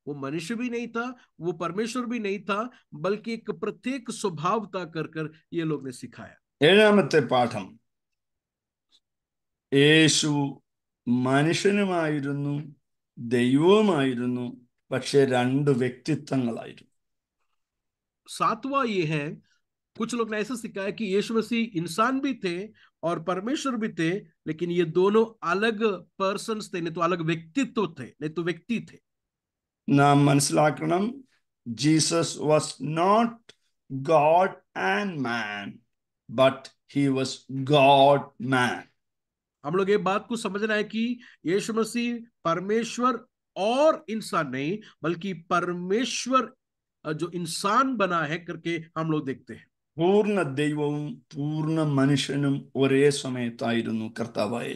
वो मनुष्य भी नहीं था वो परमेश्वर भी नहीं था बल्कि एक प्रत्येक स्वभावता कर कर ये लोग ने सिखाया ഏഴാമത്തെ പാഠം യേശു മനുഷ്യനുമായിരുന്നു ദൈവവുമായിരുന്നു പക്ഷെ രണ്ട് सातवा ये है कुछ लोग ने ऐसा सिखाया कि यीशु मसीह इंसान भी थे और परमेश्वर भी थे लेकिन ये दोनों अलग पर्सन थे नहीं तो अलग व्यक्तित्व थे नहीं तो व्यक्ति थे നാം മനസ്സിലാക്കണം Jesus was not God and man but he was God man हम लोग ये बात को समझना है कि यीशु मसीह परमेश्वर और इंसान नहीं बल्कि परमेश्वर जो इंसान बना है करके हम लोग देखते हैं पूर्ण दैव पूर्ण मनुष्य समय സമയത്തായിരുന്നു കർത്താവായ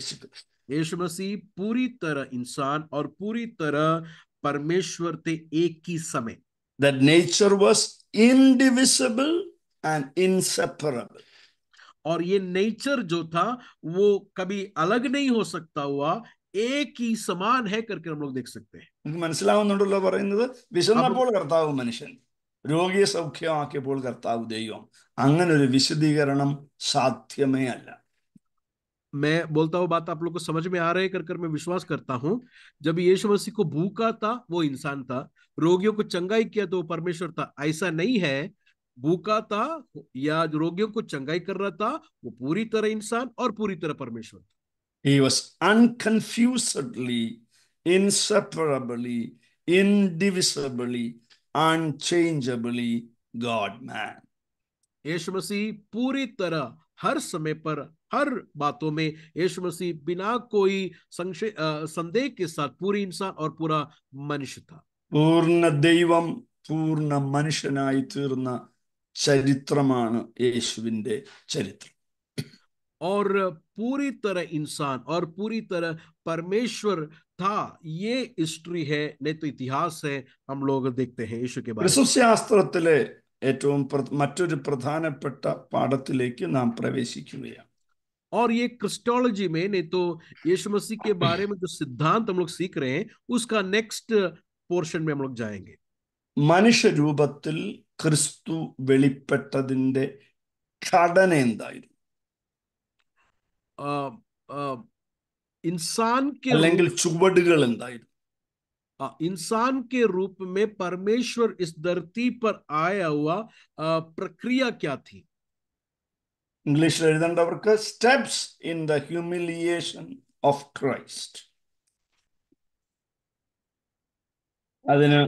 യേശു മസീഹ് पूरी तरह इंसान और पूरी तरह परमेश्वर थे एक ही समय that nature was indivisible and inseparable. और ये नेचर जो था वो कभी अलग नहीं हो सकता हुआ एक ही समान है करके हम लोग देख सकते हैं മനസ്സിലാവുന്നുണ്ടല്ലോ പറയുന്നത് വിശന്നപ്പോൾ കർത്താവ് മനുഷ്യൻ രോഗിയെ സൗഖ്യമാക്കിയപ്പോൾ കർത്താവ് ദൈവം അങ്ങനെ ഒരു വിശദീകരണം സാധ്യമേ അല്ല मैं बोलता हूँ बात आप लोग को समझ में आ रहे कर कर मैं विश्वास करता हूँ जब यीशु मसीह को भूखा था वो इंसान था रोगियों को चंगाई किया तो वो परमेश्वर था ऐसा नहीं है भूखा था या रोगियों को चंगाई कर रहा था वो पूरी तरह इंसान और पूरी तरह परमेश्वर था पूरी तरह हर समय पर हर बातों में यीशु मसीह बिना कोई संशय संदेह के साथ पूरी इंसान और पूरा मनुष्य था पूर्ण दैव पूर्ण മനുഷ്യനായി തീർന്ന ചരിത്രമാണ് ये चरित्र और पूरी तरह इंसान और पूरी तरह परमेश्वर था ये हिस्ट्री है नहीं तो इतिहास है हम लोग देखते हैं यीशु के बारे ക്രിസ്തുശാസ്ത്രത്തിലെ ഏറ്റവും മറ്റൊരു പ്രധാനപ്പെട്ട പാഠത്തിലേക്ക് നാം പ്രവേശിക്കുകയാണ് और ये क्रिस्टोलॉजी में नहीं तो यीशु मसीह के बारे में जो सिद्धांत हम लोग सीख रहे हैं उसका नेक्स्ट पोर्शन में हम लोग जाएंगे മനുഷ്യരൂപത്തിൽ ക്രിസ്തു വെളിപ്പെട്ടതിന്റെ ഘടന എന്തായിരുന്നു इंसान के അല്ലെങ്കിൽ ചുവടുകൾ എന്തായിരുന്നു इंसान के रूप में परमेश्वर इस धरती पर आया हुआ प्रक्रिया क्या थी ഇംഗ്ലീഷിൽ എഴുതേണ്ടവർക്ക് steps in the humiliation of Christ അതിന്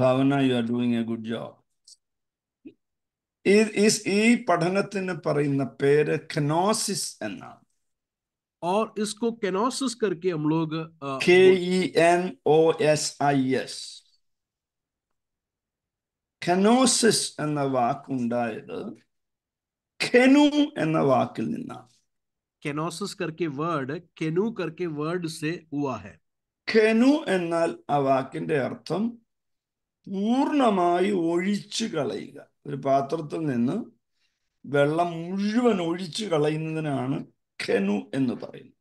Bhavana you are doing a good job ഈ പഠനത്തിന് പറയുന്ന പേര് കനോസിസ് എന്നാണ് और इसको केनोसिस करके हम लोग के E N O S I S kenosis എന്ന വാക്കുണ്ടായത് കെനു എന്ന വാക്കിൽ നിന്നാണ് കെനോസിസ് കർക്കെ വേർഡ് കെനു കർക്കെ വേർഡ് സെ ഹുവാ കെനു എന്നാൽ ആ വാക്കിന്റെ അർത്ഥം പൂർണമായി ഒഴിച്ചു കളയുക ഒരു പാത്രത്തിൽ നിന്ന് വെള്ളം മുഴുവൻ ഒഴിച്ചു കളയുന്നതിനാണ് കെനു എന്ന് പറയുന്നത്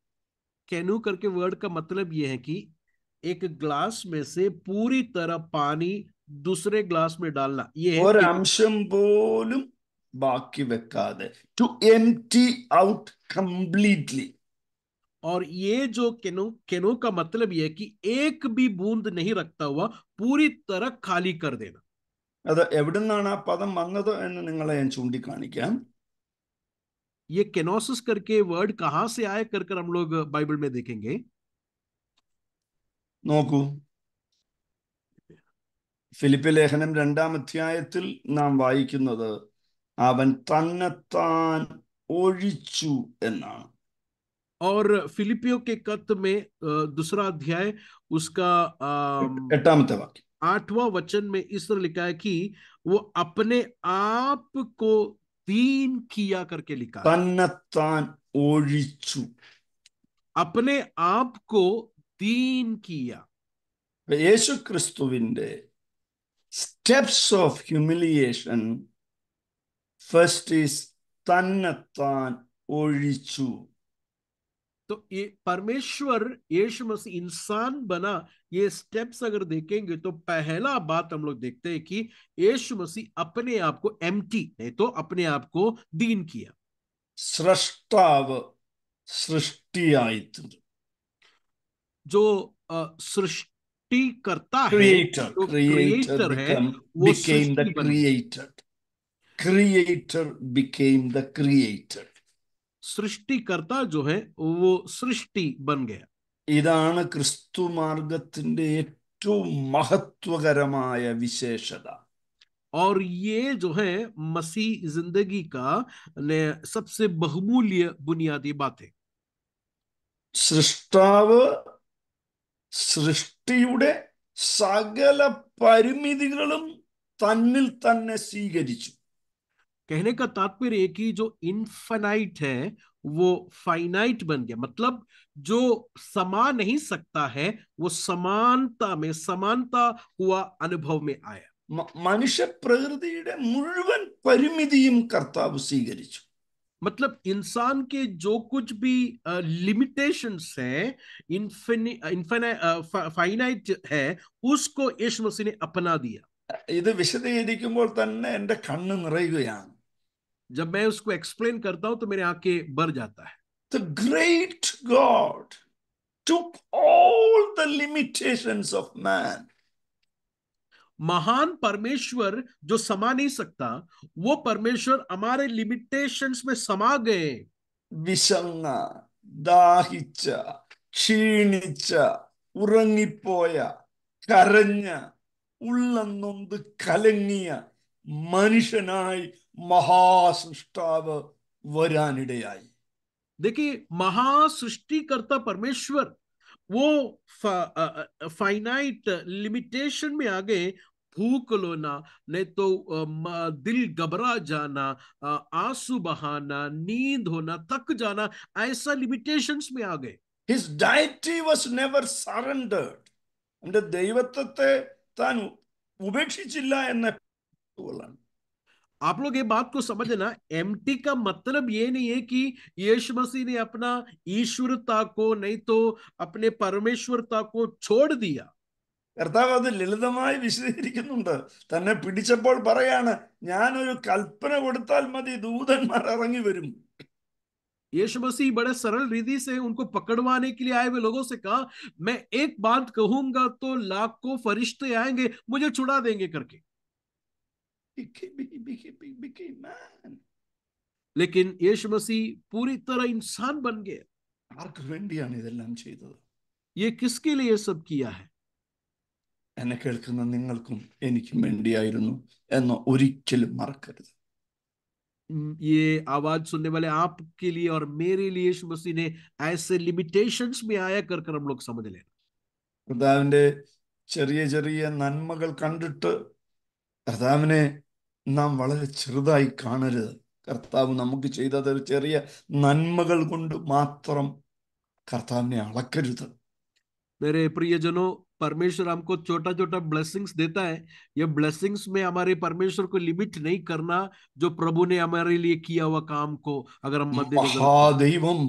കെനു കർക്കെ വേർഡ് കാ മത്ലബ് യേ ഹെ കി एक ग्लास में से पूरी तरह पानी दूसरे ग्लास में डालना ये और अंशम बोलूं बाकी ബാക്കി വെക്കാതെ टू एम्प्टी आउट कंप्लीटली और ये जो केनो केनो का मतलब ये है कि एक भी बूंद नहीं रखता हुआ पूरी तरह खाली कर देना അത് എവിടെ നിന്നാണ് ആ പദം വന്നത് എന്ന് നിങ്ങളെ ഞാൻ ചൂണ്ടിക്കാണിക്കാം ये केनोसिस करके वर्ड कहां से आए करके हम लोग बाइबल में देखेंगे നോക്കൂ ഫിലിപ്പ് ലേഖനം രണ്ടാം അധ്യായത്തിൽ നാം വായിക്കുന്നത് അവൻ തന്നെത്താൻ ഒഴിച്ചു എന്നാണ് और फिलिपियो के कत में दूसरा अध्याय उसका एटामते वाक्य आठवां वचन में इस तरह लिखा है कि वो अपने आप को दीन किया करके लिखा तन्नतान ओरिचु अपने आप को दीन किया യേശു ക്രിസ്തുവിന്റെ steps of humiliation. First is Tannathan Orichu. तो ये परमेश्वर यीशु मसीह इंसान बना ये स्टेप्स अगर देखेंगे तो पहला बात हम लोग देखते हैं कि यीशु मसीह अपने आप को एम्प्टी नहीं तो अपने आप को दीन किया सृष्टाव सृष्टि जो सृष्टि सृष्टि करता creator, है जो क्रिएटर है वो became the creator creator became the creator सृष्टि करता जो है वो सृष्टि बन गया ഇതാണ് ക്രിസ്തു മാർഗത്തിന്റെ ഏറ്റവും മഹത്വകരമായ വിശേഷത और ये जो है मसीह जिंदगी का ने सबसे बहुमूल्य बुनियादी बात है सृष्टाव ಸೃಷ್ಟಿಯude segala ಪರಿಮಿತಿಗಳum ತನ್ನിൽ തന്നെ ಸೀಗದಿச்சு કહેನೆಕ ತಾತ್ಪರ್ಯ ಏಕೀ ಜೋ ಇನ್ಫಿನೈಟ್ ಹೇ ವೋ ಫೈನೈಟ್ ಬನ್ಗಾ ಮತ್ಲಬ್ ಜೋ ಸಮಾ ನಹೀ ಸಕ್ತಾ ಹೇ ವೋ ಸಮಾನತಾ ಮೇ ಸಮಾನತಾ ہوا ಅನುಭವ ಮೇ ಆಯ ಮನುಷ್ಯ ಪ್ರಕೃತಿಯude ಮುಳುವ ಪರಿಮಿತಿಯum ಕರ್ತವೂ ಸೀಗದಿச்சு मतलब इंसान के जो कुछ भी लिमिटेशंस हैं फाइनाइट है उसको यीशु मसीह ने अपना दिया ഇത് जब मैं उसको एक्सप्लेन करता हूं तो मेरे आंखें भर जाता है the great God took all the limitations of man महान परमेश्वर जो समा नहीं सकता वो परमेश्वर हमारे लिमिटेशंस में समा गए വിശന്ന ദാഹിച്ച ക്ഷീണിച്ച കലങ്ങിയ മനുഷ്യനായി മഹാസൃഷ്ടാവ് വരാനിടയായി देखिए महासृष्टिकर्ता परमेश्वर वो फाइनाइट लिमिटेशन में आ गए फूक लोना नहीं तो दिल घबरा जाना आंसू बहाना नींद होना थक जाना ऐसा लिमिटेशंस में आ गए His deity was never surrendered. And the എന്റെ ദൈവത്വത്തെ താൻ ഉപേക്ഷിച്ചില്ല എന്ന് आप लोग ये बात को समझना एमटी का मतलब ये नहीं है कि यीशु मसीह ने अपना ईश्वरता को नहीं तो अपने परमेश्वरता को छोड़ दिया കർത്താവ് അത് ലളിതമായി വിശദീകരിക്കുന്നുണ്ട് തന്നെ പിടിച്ചപ്പോൾ പറയാണ് ഞാനൊരു കൽപ്പന കൊടുത്താൽ മതി ദൂതന്മാർ ഇറങ്ങി വരും यीशु मसीह बड़े सरल रीति से उनको पकड़वाने के लिए आए हुए लोगों से कहा मैं एक बात कहूंगा तो लाखों फरिश्ते आएंगे मुझे छुड़ा देंगे करके बिके, बिके, बिके, लेकिन यीशु मसीह पूरी तरह इंसान बन गए ये किसके लिए सब किया है എന്നെ കേൾക്കുന്ന നിങ്ങൾക്കും എനിക്കും വേണ്ടിയായിരുന്നു എന്ന് ഒരിക്കലും മറക്കരുത് ये आवाज सुनने वाले आपके लिए और मेरे लिए यीशु मसीह ने ऐसे लिमिटेशंस में आया कर कर हम लोग समझ കർത്താവിന്റെ ചെറിയ ചെറിയ നന്മകൾ കണ്ടിട്ട് കർത്താവിനെ നാം വളരെ ചെറുതായി കാണരുത് കർത്താവ് നമുക്ക് ചെയ്ത ചെറിയ നന്മകൾ കൊണ്ട് മാത്രം കർത്താവിനെ അളക്കരുത് मेरे പ്രിയജനോ परमेश्वर हमको छोटा छोटा ब्लेसिंग्स देता है ये ब्लेसिंग्स में हमारे परमेश्वर को लिमिट नहीं करना जो प्रभु ने हमारे लिए किया हुआ काम को अगर हम മഹാദൈവം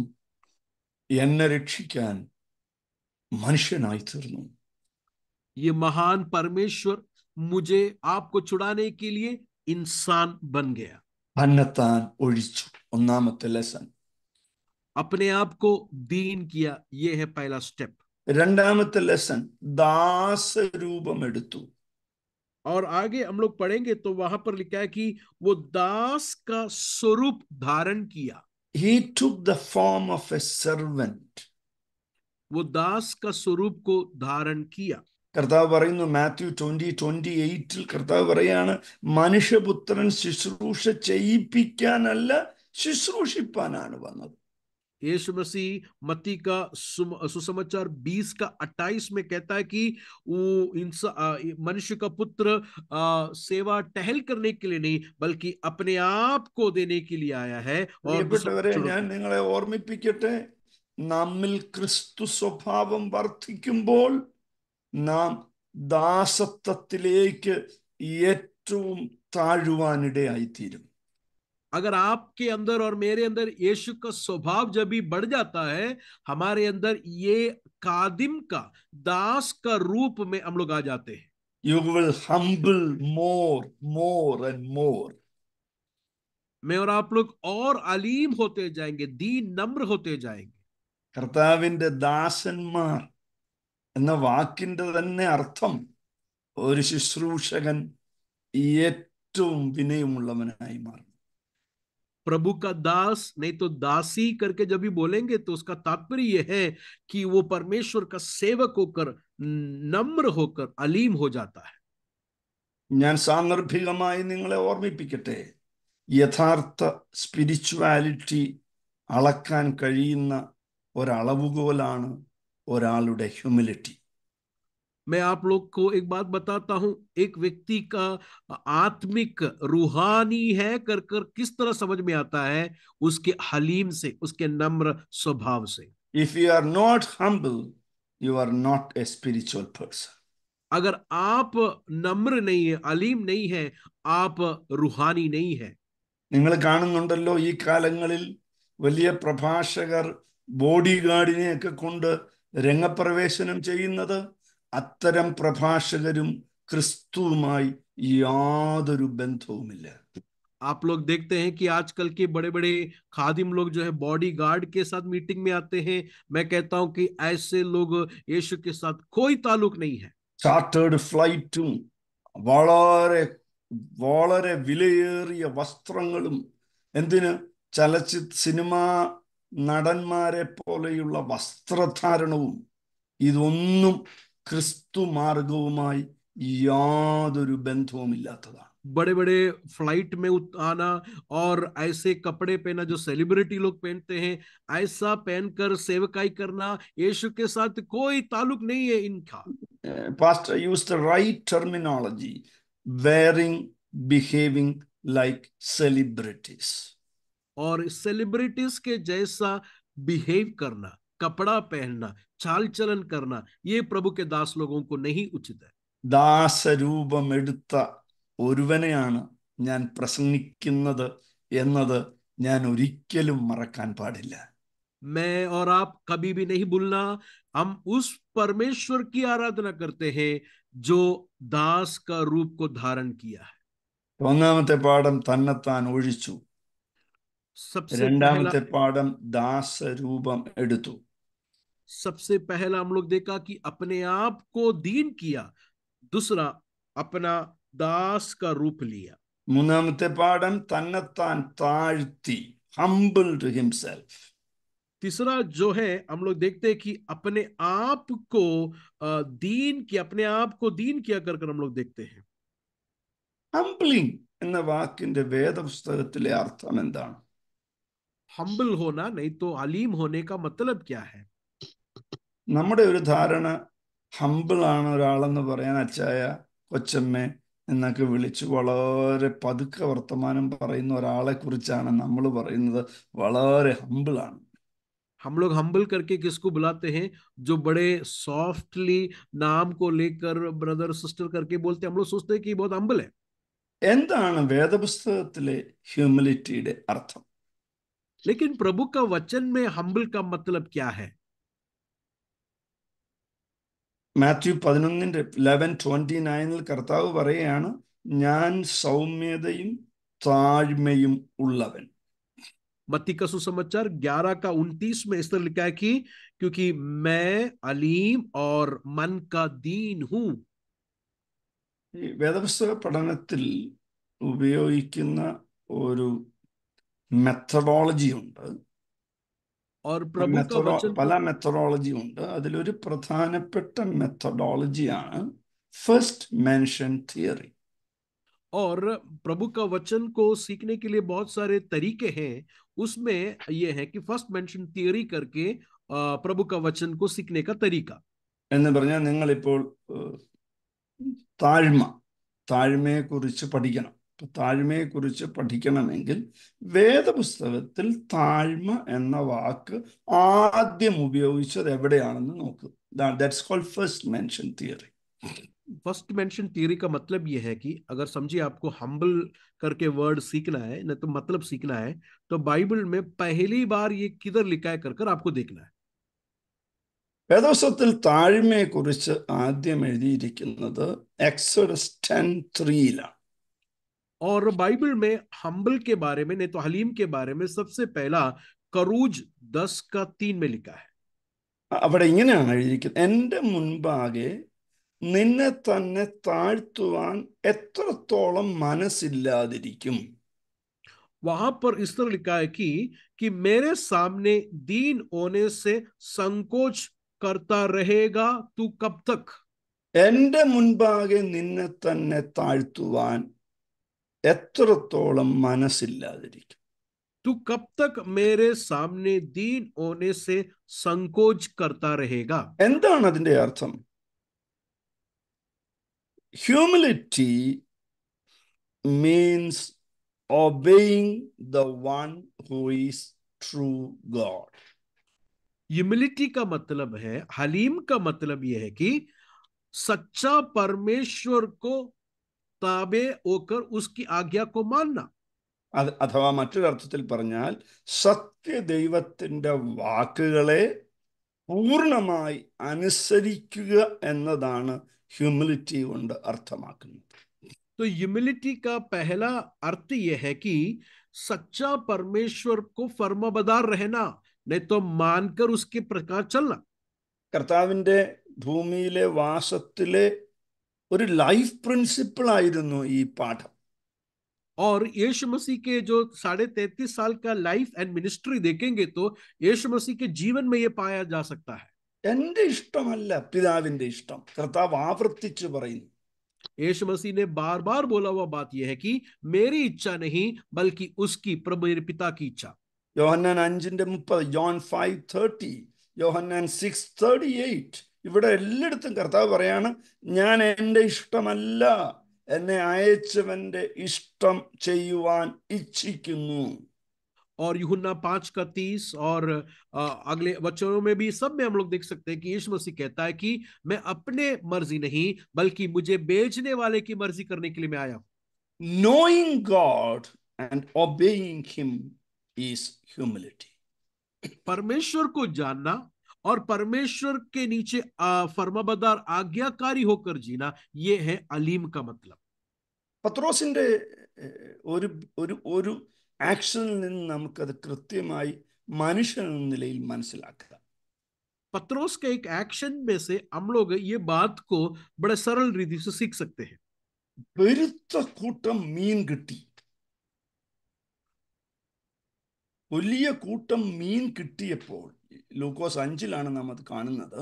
എന്നെ രക്ഷിക്കാൻ ये महान परमेश्वर मुझे आपको छुड़ाने के लिए इंसान बन गया अपने आप को दीन किया ये है पहला स्टेप രണ്ടാമത്തെ ലെസ്സൻ ദാസ് രൂപം എടുത്തു. ഓർ ആഗേ ഹം ലോഗ് പഡेंगे तो वहां पर लिखा है कि वो दास का स्वरूप धारण किया. He took the form of a servant. वो दास का स्वरूप को धारण किया. ಕರ್ತವ ಬರೆഞ്ഞു ಮ್ಯಾಥ್ಯೂ 2028 ಕರ್ತವ ಬರೆಯಾನಾ ಮನುಷ್ಯಪುತ್ರನ್ ശിಶೃષ ะ ಚೇಯಿಪಿಕಾನಲ್ಲ ശിಶೃષಿಪ್ಪാനಾನು ವಂದ. यीशु मसीह मती का सुसमाचार 20 का 28 में कहता है कि वो मनुष्य का पुत्र आ, सेवा टहल करने के लिए नहीं बल्कि अपने आप को देने के लिए आया है और ഓർമ്മിപ്പിക്കട്ടെ നമ്മിൽ ക്രിസ്തു സ്വഭാവം വർദ്ധിക്കുമ്പോൾ നാം ദാസത്വത്തിലേക്ക് ഏറ്റവും താഴുവാനിടയായിത്തീരും अगर आपके अंदर और मेरे अंदर यीशु का स्वभाव जब भी बढ़ जाता है हमारे अंदर ये कादिम का दास का रूप में हम लोग आ जाते हैं you will humble more more and more मैं और आप लोग और अलीम होते जाएंगे दीन नम्र होते जाएंगे കർത്താവിന്റെ ദാസന്മാർ എന്ന വാക്കിന്റെ തന്നെ അർത്ഥം ഒരു ശുശ്രൂഷകൻ ഏറ്റവും വിനയമുള്ളവനായി മാറും प्रभु का दास नहीं तो दासी करके जब भी बोलेंगे तो उसका तात्पर्य यह है कि वो परमेश्वर का सेवक होकर नम्र होकर अलीम हो जाता है ഞാൻ സാന്ദർഭികമായി നിങ്ങളെ ഓർമ്മിപ്പിക്കട്ടെ യഥാർത്ഥ സ്പിരിച്വാലിറ്റി അളക്കാൻ കഴിയുന്ന ഒരളവുകോലാണ് ഒരാളുടെ ഹ്യൂമിലിറ്റി मैं आप लोग को एक बात बताता हूं एक व्यक्ति का आत्मिक रूहानी है कर कर किस तरह समझ में आता है उसके हलीम से उसके नम्र स्वभाव से if you are not humble you are not a spiritual person अगर आप नम्र नहीं है अलीम नहीं है आप रूहानी नहीं है നിങ്ങൾ കാണുന്നുണ്ടല്ലോ ഈ കാലങ്ങളിൽ വലിയ പ്രഭാഷകർ ബോഡി ഗാർഡിനെ കൊണ്ട് രംഗപ്രവേശനം ചെയ്യുന്നത് അത്തരം പ്രഭാഷകരും ക്രിസ്തുമായി യാതൊരു ബന്ധവുമില്ല. आप लोग देखते हैं कि आजकल के बड़े-बड़े खादिम लोग जो है बॉडीगार्ड के साथ मीटिंग में आते हैं मैं कहता हूं कि ऐसे लोग यीशु के साथ कोई ताल्लुक नहीं है. started flight 2 വളരെ വളരെ വിലയേറിയ വസ്ത്രങ്ങളും എന്തിനെ ചലച്ചിത്ര നടന്മാരെ പോലെയുള്ള വസ്ത്രധാരണവും ഇതൊന്നും क्रिस्तु मार्गोमाई यादൊരു ബന്ധവുമില്ലാത്തതാണ്. ബഡെ ബഡെ ഫ്ലൈറ്റ് മേ ഉത്താന ആർ ഐസേ കപഡേ പെന ജോ സെലിബ്രിറ്റി ലോഗ് പെൻതേ ഹേ ഐസ സാ പെൻ കർ സേവകൈ കർനാ യേശു കേ സാത് കോയി താലുക നഹീ ഹേ ഇൻ കാ. Pastor used the right terminology wearing behaving like celebrities. ഓർ സെലിബ്രിറ്റീസ് കേ ജൈസാ ബിഹേവ് കർനാ कपड़ा पहनना चाल चलन करना ये प्रभु के दास लोगों को नहीं उचित है ദാസരൂപമെടുത്ത ഒരുവനെയാണ് ഞാൻ പ്രസംഗിക്കുന്നത് എന്നത് ഞാൻ ഒരിക്കലും മറക്കാൻ പാടില്ല मैं और आप कभी भी नहीं भूलना हम उस परमेश्वर की आराधना करते हैं जो दास का रूप को धारण किया है ഒന്നാമത്തെ പാഠം തന്നെത്താൻ ഒഴിച്ചു രണ്ടാമത്തെ പാഠം ദാസരൂപം എടുത്തു सबसे पहला हम लोग देखा कि अपने आप को दीन किया दूसरा अपना दास का रूप लिया മൂന്നാമത്തെ പാഠം തന്നെത്താൻ താഴ്ത്തി ഹിംസെൽഫ് तीसरा जो है हम लोग देखते हैं कि अपने आप को दीन की अपने आप को दीन किया कर हम लोग देखते हैं हम्बलिंग എന്ന വാക്കിന്റെ വേദപുസ്തകത്തിലെ അർത്ഥം എന്താണ് ഹംബിൾ नहीं तो अलीम होने का मतलब क्या है நம்மடைய ஒரு ধারণা ஹம்பிளான ஒரு ஆளன்னே പറയാன் அச்சாயா கொச்சம்மேன்னக்கு വിളச்சு வளாரே பதுக வர்தமானம் பரைன ஒரு ஆளை குறிச்சான நம்மளு പറയുന്നത് வளாரே ஹம்பிளானது हम लोग हंबल करके किसको बुलाते हैं जो बड़े सॉफ्टली नाम को लेकर ब्रदर सिस्टर करके बोलते हम लोग सोचते हैं कि बहुत हंबल है endian வேதபஸ்தத்திலே ஹியூமிலிட்டீட அர்த்தம் لكن பிரபு க वचन में हंबल का मतलब क्या है മാത്യു പതിനൊന്നിന്റെ ലെവൻ ട്വന്റി നയനിൽ കർത്താവ് പറയുകയാണ് ഞാൻ സൗമ്യതയും താഴ്മയും ഉള്ളവൻ मत्ती का सुसमाचार 11 का क्योंकि मैं अलीम और मन का दीन हूं വേദപുസ്തക പഠനത്തിൽ ഉപയോഗിക്കുന്ന ഒരു മെത്തഡോളജി ഉണ്ട് और पल मेथडोजी अल प्रधान मेथडोजी फस्ट मेन्शन थियरी और प्रभु का वचन को सीखने के लिए बहुत सारे तरीके हैं उसमें यह है कि फर्स्ट मेंशन थियरी करके प्रभु का वचन को सीखने का तरीका എന്ന് പറഞ്ഞാൽ നിങ്ങളിപ്പോൾ താഴ്മ താഴമേ കുറിച്ച് പഠിക്കണമെങ്കിൽ വേദപുസ്തകത്തിൽ താഴ്മ എന്ന വാക്ക് ആദ്യമ ഉപയോഗിച്ചത് എവിടെയാണെന്ന് നോക്കുക ദാ that's called first mention theory first mention theory ക મતલബ് ഇയ ഹേ കി अगर समझिए आपको हंबल करके वर्ड सीखना है न तो मतलब सीखना है तो बाइबल में पहली बार ये किधर लिखा है करके आपको देखना है വേദപുസ്തകത്തിൽ താഴ്മയെ കുറിച്ച് ആദ്യം എഴീയിരിക്കുന്നു എക്സോഡ്സ് 10 3 और बाइबल में हम्बल के बारे में नहीं तो हलीम के बारे में सबसे पहला करूज दस का तीन में लिखा है അവിടെ ഇങ്ങനെയാണ് എൻ്റെ മുൻപാകെ നിന്നെ തന്നെ താഴ്ത്തുവാൻ എത്രത്തോളം മനസ്സില്ലാതിരിക്കും वहां पर इस तरह लिखा है कि कि मेरे सामने दीन होने से संकोच करता रहेगा तू कब तक എൻ്റെ മുൻപാകെ നിന്നെ തന്നെ താഴ്ത്തുവാൻ എത്രത്തോളം മനസ്സില്ലാതിരിക്കും तू कब तक मेरे सामने दीन होने से संकोच करता रहेगा എന്താണ് അതിന്റെ അർത്ഥം humility means obeying the one who is true God. Humility का मतलब है हलीम का मतलब यह है कि सच्चा परमेश्वर को താബെ ഓക്കർ ഉസ്കി ആജ്ഞ മാന്ന അഥവാ മറ്റൊരർത്ഥത്തിൽ പറഞ്ഞാൽ സത്യദൈവത്തിന്റെ വാക്കുകളെ പൂർണ്ണമായി അനുസരിക്കുക എന്നതാണ് ഹ്യൂമിലിറ്റി കൊണ്ട് അർത്ഥമാക്കുന്നത് ഹ്യൂമിലിറ്റി കാ का അർത്ഥ अर्थ यह है कि सच्चा परमेश्वर को फर्माबदार रहना नहीं तो मानकर उसके प्रकार चलना ഭൂമിയിലെ വാസത്തിലെ और लाइफ प्रिंसिपल ആയിരുന്നു और यीशु मसीह के जो साढ़े तैतीस साल का लाइफ एंड मिनिस्ट्री देखेंगे तो यीशु मसीह के जीवन में ये पाया जा सकता है यीशु मसीह ने बार बार बोला हुआ बात यह है कि मेरी इच्छा नहीं बल्कि उसकी प्रभु पिता की इच्छा യോഹന്നാൻ അഞ്ചിന്റെ മുപ്പത് John five thirty Yohannan six thirty eight इवेड़ कर्तव पर या ഞാൻ എൻ്റെ ഇഷ്ടമല്ല और युना पांच का तीस और अगले वचनों में भी सब में हम लोग देख सकते हैं कि यीशु मसीह कहता है कि मैं अपने मर्जी नहीं बल्कि मुझे बेचने वाले की मर्जी करने के लिए मैं आया knowing God and obeying him is humility परमेश्वर को जानना और परमेश्वर के नीचे फर्माबदार आज्ञाकारी होकर जीना ये है अलीम का मतलब പത്രോസിന്റെ ഒരു ഒരു ഒരു ആക്ഷനിൽ നിന്ന് നമുക്കത് കൃത്യമായി മനുഷ്യൻ എന്ന നിലയിൽ മനസ്സിലാക്കുക पत्रोस के एक एक्शन में से हम लोग ये बात को बड़े सरल रीति से सीख सकते हैं പെരുത്ത കൂട്ടം മീൻ കിട്ടി വലിയ കൂട്ടം മീൻ കിട്ടിയപ്പോൾ ലൂക്കോസ് അഞ്ചിലാണ് നാം അത് കാണുന്നത്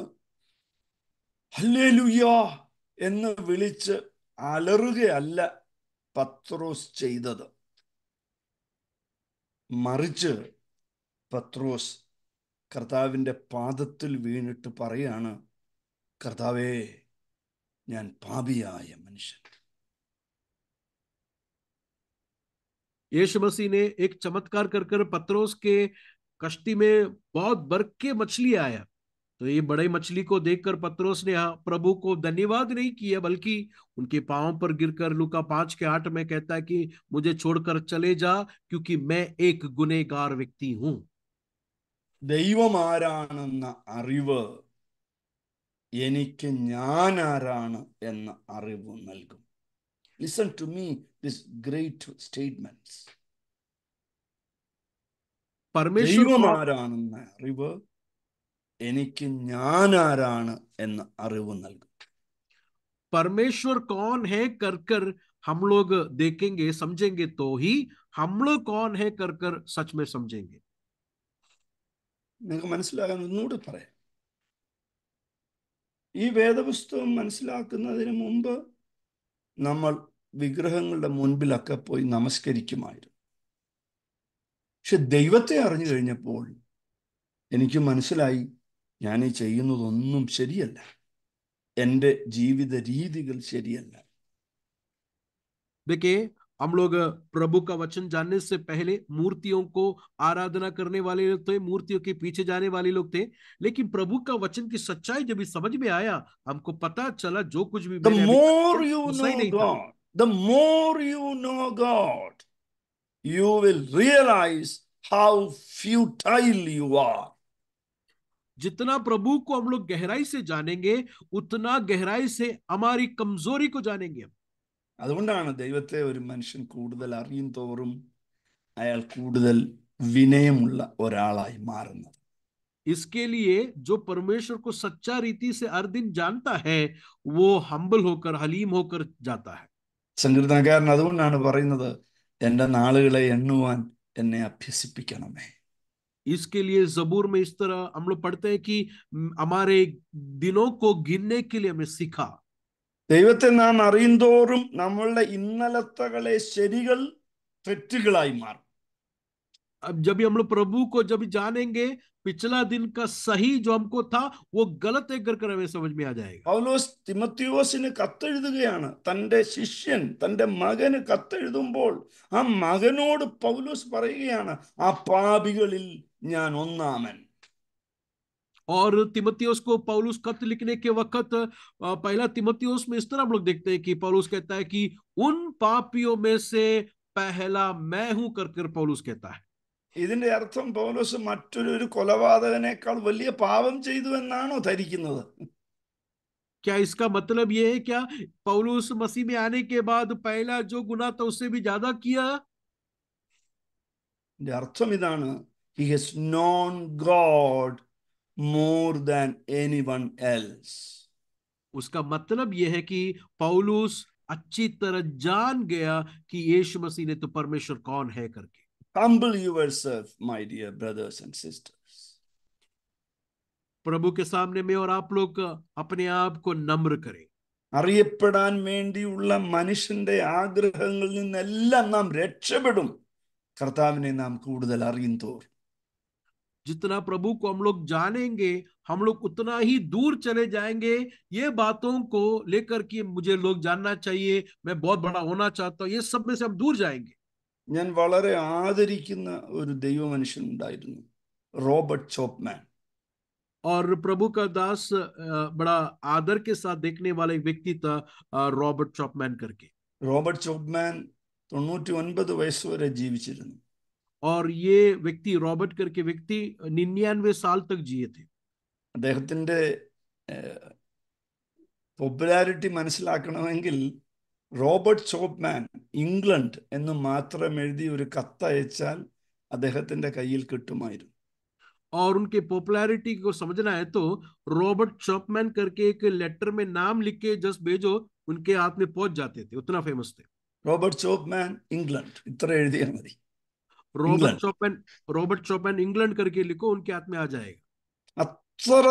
ഹല്ലേ എന്ന് വിളിച്ച് അലറുകയല്ല പത്രോസ് ചെയ്തത് മറിച്ച് പത്രോസ് കർത്താവിൻ്റെ പാദത്തിൽ വീണിട്ട് പറയാണ് കർത്താവേ ഞാൻ പാപിയായ മനുഷ്യൻ यीशु मसीह ने एक चमत्कार कर पत्रोस के कश्ती में बहुत बर्क के मछली आया तो ये बड़े मछली को देखकर पत्रोस ने हाँ, प्रभु को धन्यवाद नहीं किया बल्कि उनके पांव पर गिरकर लुका पांच के आठ में कहता है कि मुझे छोड़कर चले जा क्योंकि मैं एक गुनेगार व्यक्ति हूं दैव അറിവ് എനിക്ക് ഞാനാരാണ് എന്ന അറിവ് നൽകും ലിസൺ ടു മീ ദിസ് പരമേശ്വരനാരാണെന്ന അറിവ് എനിക്ക് ഞാൻ ആരാണ് എന്ന അറിവ് നൽകും പരമേശ്വർ കോൺ ഹേ കർക്കർ ഹംലോക് ദേക്കെങ്കിൽ സംജയെങ്കിൽ തോഹി ഹംലോ കോൺ ഹേ കർക്കർ लोग സംജയെങ്കിൽ നിങ്ങൾക്ക് മനസ്സിലാകാൻ ഒന്നുകൂടി പറയാം ഈ വേദപുസ്തകം മനസ്സിലാക്കുന്നതിന് മുമ്പ് നമ്മൾ വിഗ്രഹങ്ങളുടെ മുൻപിലൊക്കെ പോയി നമസ്കരിക്കുമായിരുന്നു છ દેવતે અરഞ്ഞു കഴിഞ്ഞപ്പോൾ એની કો મનસલાઈ જાન એ જેયનું તો ઓનમ ശരിയല്ല એന്റെ જીવિદ રીધિકલ ശരിയല്ല બકે હમ લોકો પ્રભુ કા વચન જાનને સે પહેલે મૂર્તિઓ કો આરાધના કરને વાલે લતે મૂર્તિઓ કે પીછે જાનને વાલે લોગતે લેકિન પ્રભુ કા વચન કી સચ્ચાઈ જબ હી સમજ મે આયા હમકો પતા ચલા જો કુછ ભી સહી નહીં થા the more you know God you will realize how futile you are. जितना प्रभु को हम लोग गहराई से जानेंगे उतना गहराई से हमारी कमजोरी को जानेंगे അതുകൊണ്ടാണ് ദൈവത്തെ ഒരു മനുഷ്യൻ കൂടുതൽ അറിയും തോറും അയാൾ കൂടുതൽ വിനയമുള്ള ഒരാളായി മാറുന്നത് इसके लिए जो परमेश्वर को सच्चा रीति से हर दिन जानता है वो हम्बल होकर हलीम होकर जाता है സംഗീതകാരൻ അതുകൊണ്ടാണ് പറയുന്നത് എന്റെ നാളുകളെ എണ്ണുവാൻ എന്നെ അഭ്യസിപ്പിക്കണമേ इसके लिए जबूर में इस तरह हम लोग पढ़ते हैं कि हमारे दिनों को गिनने के लिए हमें सीखा ദൈവത്തെ നാം അറിയുന്തോറും നമ്മളുടെ ഇന്നലത്തകളെ ശരികൾ തെറ്റുകളായി മാറും अब जब हम लोग प्रभु को जब जानेंगे पिछला दिन का सही जो हमको था वो गलत कर हमें समझ में आ जाएगा പൗലോസ് തിമത്തിയോസിന് കത്തെഴുതുകയാണ് തന്റെ ശിഷ്യൻ തന്റെ മകന് ആ മകനോട് പൗലോസ് പറയുകയാണ് ആ പാപികളിൽ ഞാൻ ഒന്നാമൻ और तिमतियोस को पौलुस खत लिखने के वक्त पहला तिमतियोस में इस तरह हम लोग देखते हैं कि पौलुस कहता है कि उन पापियों में से पहला मैं हूं कर कर पौलुस कहता है ഇതിന്റെ അർത്ഥം പൗലോസ് മറ്റൊരു ഒരു കൊലപാതകനേക്കാൾ വലിയ പാപം ചെയ്തു എന്നാണോ ധരിക്കുന്നത് क्या इसका मतलब यह है क्या पौलूस मसीह में आने के बाद पहला जो गुना था उससे भी ज्यादा किया അർത്ഥം ഇതാണ് he has known God more than any one else उसका मतलब यह है कि पौलूस अच्छी तरह जान गया कि यीशु मसीह ने तो परमेश्वर कौन है करके humble yourself, my dear brothers and sisters. प्रभु के सामने में और आप लोग अपने आप को नम्र करें അറിയപ്പെടാൻ വേണ്ടിയുള്ള മനുഷ്യന്റെ ആഗ്രഹങ്ങളിൽ നിന്നെല്ലാം നാം जितना प्रभु को हम लोग जानेंगे हम लोग उतना ही दूर चले जाएंगे ये बातों को लेकर के मुझे लोग जानना चाहिए मैं बहुत बड़ा होना चाहता हूँ ये सब में से हम दूर जाएंगे ഞാൻ വളരെ ആദരിക്കുന്ന ഒരു ദൈവ മനുഷ്യൻ ഉണ്ടായിരുന്നു റോബർട്ട് ചോപ്മാൻ और प्रभु का दास बड़ा आदर के साथ देखने वाला एक व्यक्ति था रॉबर्ट चॉपमैन करके रॉबर्ट ചോപ്മാൻ തൊണ്ണൂറ്റി ഒൻപത് ജീവിച്ചിരുന്നു और ये व्यक्ति रॉबर्ट करके व्यक्ति निन्यानवे साल तक जिए थे അദ്ദേഹത്തിന്റെ പോപ്പുലാരിറ്റി മനസ്സിലാക്കണമെങ്കിൽ റോബർട്ട് ചോപ്മാൻ ഇംഗ്ലണ്ട് എന്ന് और उनके पॉपुलैरिटी को समझना है तो रॉबर्ट चॉपमैन करके एक लेटर में नाम लिख के जस्ट भेजो उनके हाथ में पहुंच जाते थे उतना फेमस थे Robert Chapman England Robert Chapman Robert Chapman England करके लिखो उनके हाथ में आ जाएगा अत्र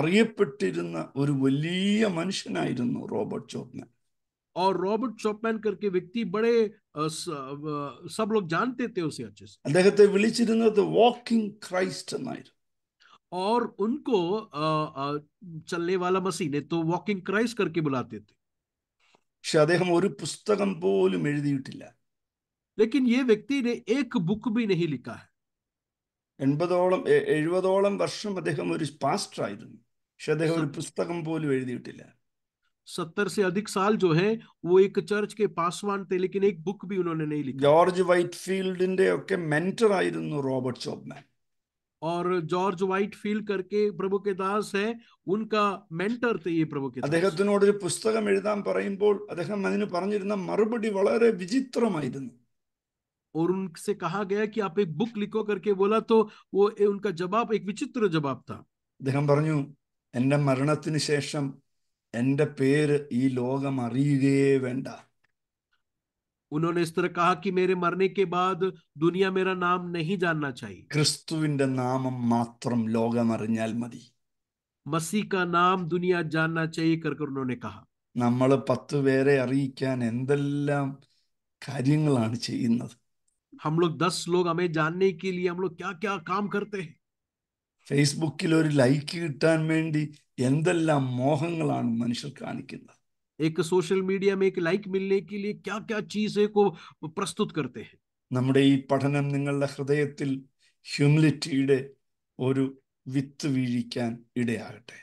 അറിയപ്പെട്ടിരുന്ന ഒരു വലിയ മനുഷ്യനായിരുന്നു റോബർട്ട് और रॉबर्ट चॉपमैन करके व्यक्ति बड़े सब लोग जानते थे उसे अच्छे से അദ്ദേഹത്തെ വിളിച്ചിരുന്നത് വാക്കിംഗ് ക്രൈസ്റ്റ് എന്നായിരുന്നു और उनको चलने वाला मसीह ने तो വാക്കിംഗ് ക്രൈസ്റ്റ് करके बुलाते थे പക്ഷെ അദ്ദേഹം ഒരു പുസ്തകം പോലും എഴുതിയിട്ടില്ല लेकिन ये व्यक्ति ने एक बुक भी नहीं लिखा है എൺപതോളം എഴുപതോളം വർഷം അദ്ദേഹം ഒരു പാസ്റ്റർ ആയിരുന്നു പക്ഷെ അദ്ദേഹം ഒരു പുസ്തകം പോലും എഴുതിയിട്ടില്ല सत्तर से अधिक साल जो है वो एक चर्च के पासवान थे लेकिन एक बुक भी उन्होंने नहीं लिखी जॉर्ज वाइट फील्ड मेंटर आयु रॉबर्ट चौपमैन और जॉर्ज वाइट फील करके प्रभु के दास है उनका मेंटर थे ये प्रभु के അദ്ദേഹത്തിനോട് ഒരു പുസ്തകം എഴുതാൻ പറയുമ്പോൾ അദ്ദേഹം और उनसे कहा गया कि आप एक बुक लिखो करके बोला तो वो उनका जवाब एक विचित्र जवाब था അദ്ദേഹം പറഞ്ഞു എൻ്റെ മരണത്തിന് എന്റെ പേര് ഈ ലോകം അറിയുകയേ വേണ്ട उन्होंने इस तरह कहा कि मेरे मरने के बाद दुनिया मेरा नाम नहीं जानना चाहिए ക്രിസ്തുവിന്റെ നാമം മാത്രം ലോകം അറിഞ്ഞാൽ മതി मसीह का नाम दुनिया जानना चाहिए करके उन्होंने कहा നമ്മൾ പത്ത് പേരെ അറിയിക്കാൻ എന്തെല്ലാം കാര്യങ്ങളാണ് ചെയ്യുന്നത് हम लोग दस लोग हमें जानने के लिए हम लोग क्या क्या काम करते हैं ഫേസ്ബുക്കിൽ ഒരു ലൈക്ക് കിട്ടാൻ വേണ്ടി എന്തെല്ലാം മോഹങ്ങളാണ് മനുഷ്യർ കാണിക്കുന്നത് एक सोशल मीडिया में एक लाइक मिलने के लिए क्या क्या चीजें को प्रस्तुत करते हैं നമ്മുടെ ഈ പഠനം നിങ്ങളുടെ ഹൃദയത്തിൽ ഹ്യൂമിലിറ്റിയുടെ ഒരു വിത്ത് വീഴിക്കാൻ ഇടയാകട്ടെ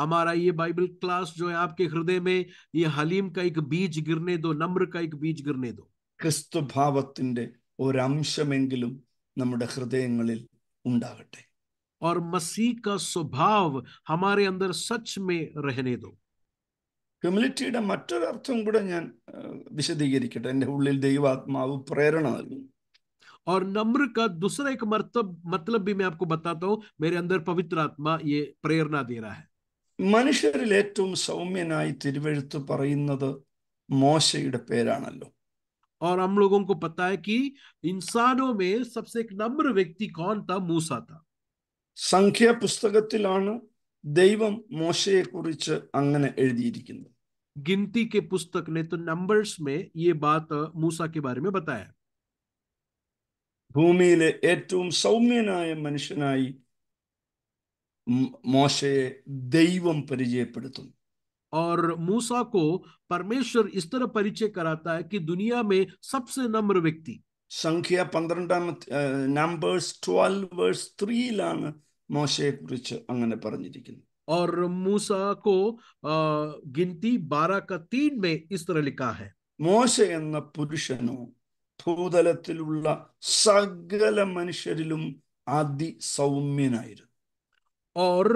हमारा ये बाइबल क्लास जो है आपके हृदय में ये हलीम का एक बीज गिरने दो नम्र का एक बीज गिरने दो ക്രിസ്തുഭാവത്തിന്റെ ഒരംശമെങ്കിലും നമ്മുടെ ഹൃദയങ്ങളിൽ ഉണ്ടാകട്ടെ और मसीह का സ്വഭാവം हमारे अंदर सच में रहने दो ഹ്യൂമിലിറ്റിയുടെ മറ്റൊരു അർത്ഥം കൂടെ ഞാൻ വിശദീകരിക്കട്ടെ എൻ്റെ ഉള്ളിൽ ദൈവാത്മാവ് പ്രേരണ നൽകും और नम्र का दूसरा एक मतलब मतलब भी मैं आपको बताता हूँ मेरे अंदर पवित्र आत्मा ये प्रेरणा दे रहा है മനുഷ്യരിൽ ഏറ്റവും സൗമ്യനായി തിരുവെഴുത്ത് പറയുന്നത് മോശയുടെ പേരാണല്ലോ और हम लोगों को पता है कि इंसानों में सबसे एक नम्र व्यक्ति कौन था मूसा था संख्या पुस्तकത്തിലാണ് దైవం మోషే గురించి അങ്ങനെ}}{| സംഖ്യ പന്ത്രണ്ടാമത്തെ നമ്പേഴ്സ് ട്വൽവ് വേഴ്സ് ത്രീയിലാണ് മോശയെ കുറിച്ച് അങ്ങനെ പറഞ്ഞിരിക്കുന്നത് और मूसा को गिनती बारह का तीन में इस तरह लिखा है മോശ എന്ന പുരുഷനോ ഭൂതലത്തിലുള്ള സകല മനുഷ്യരിലും ആദി സൗമ്യനായിരുന്നു और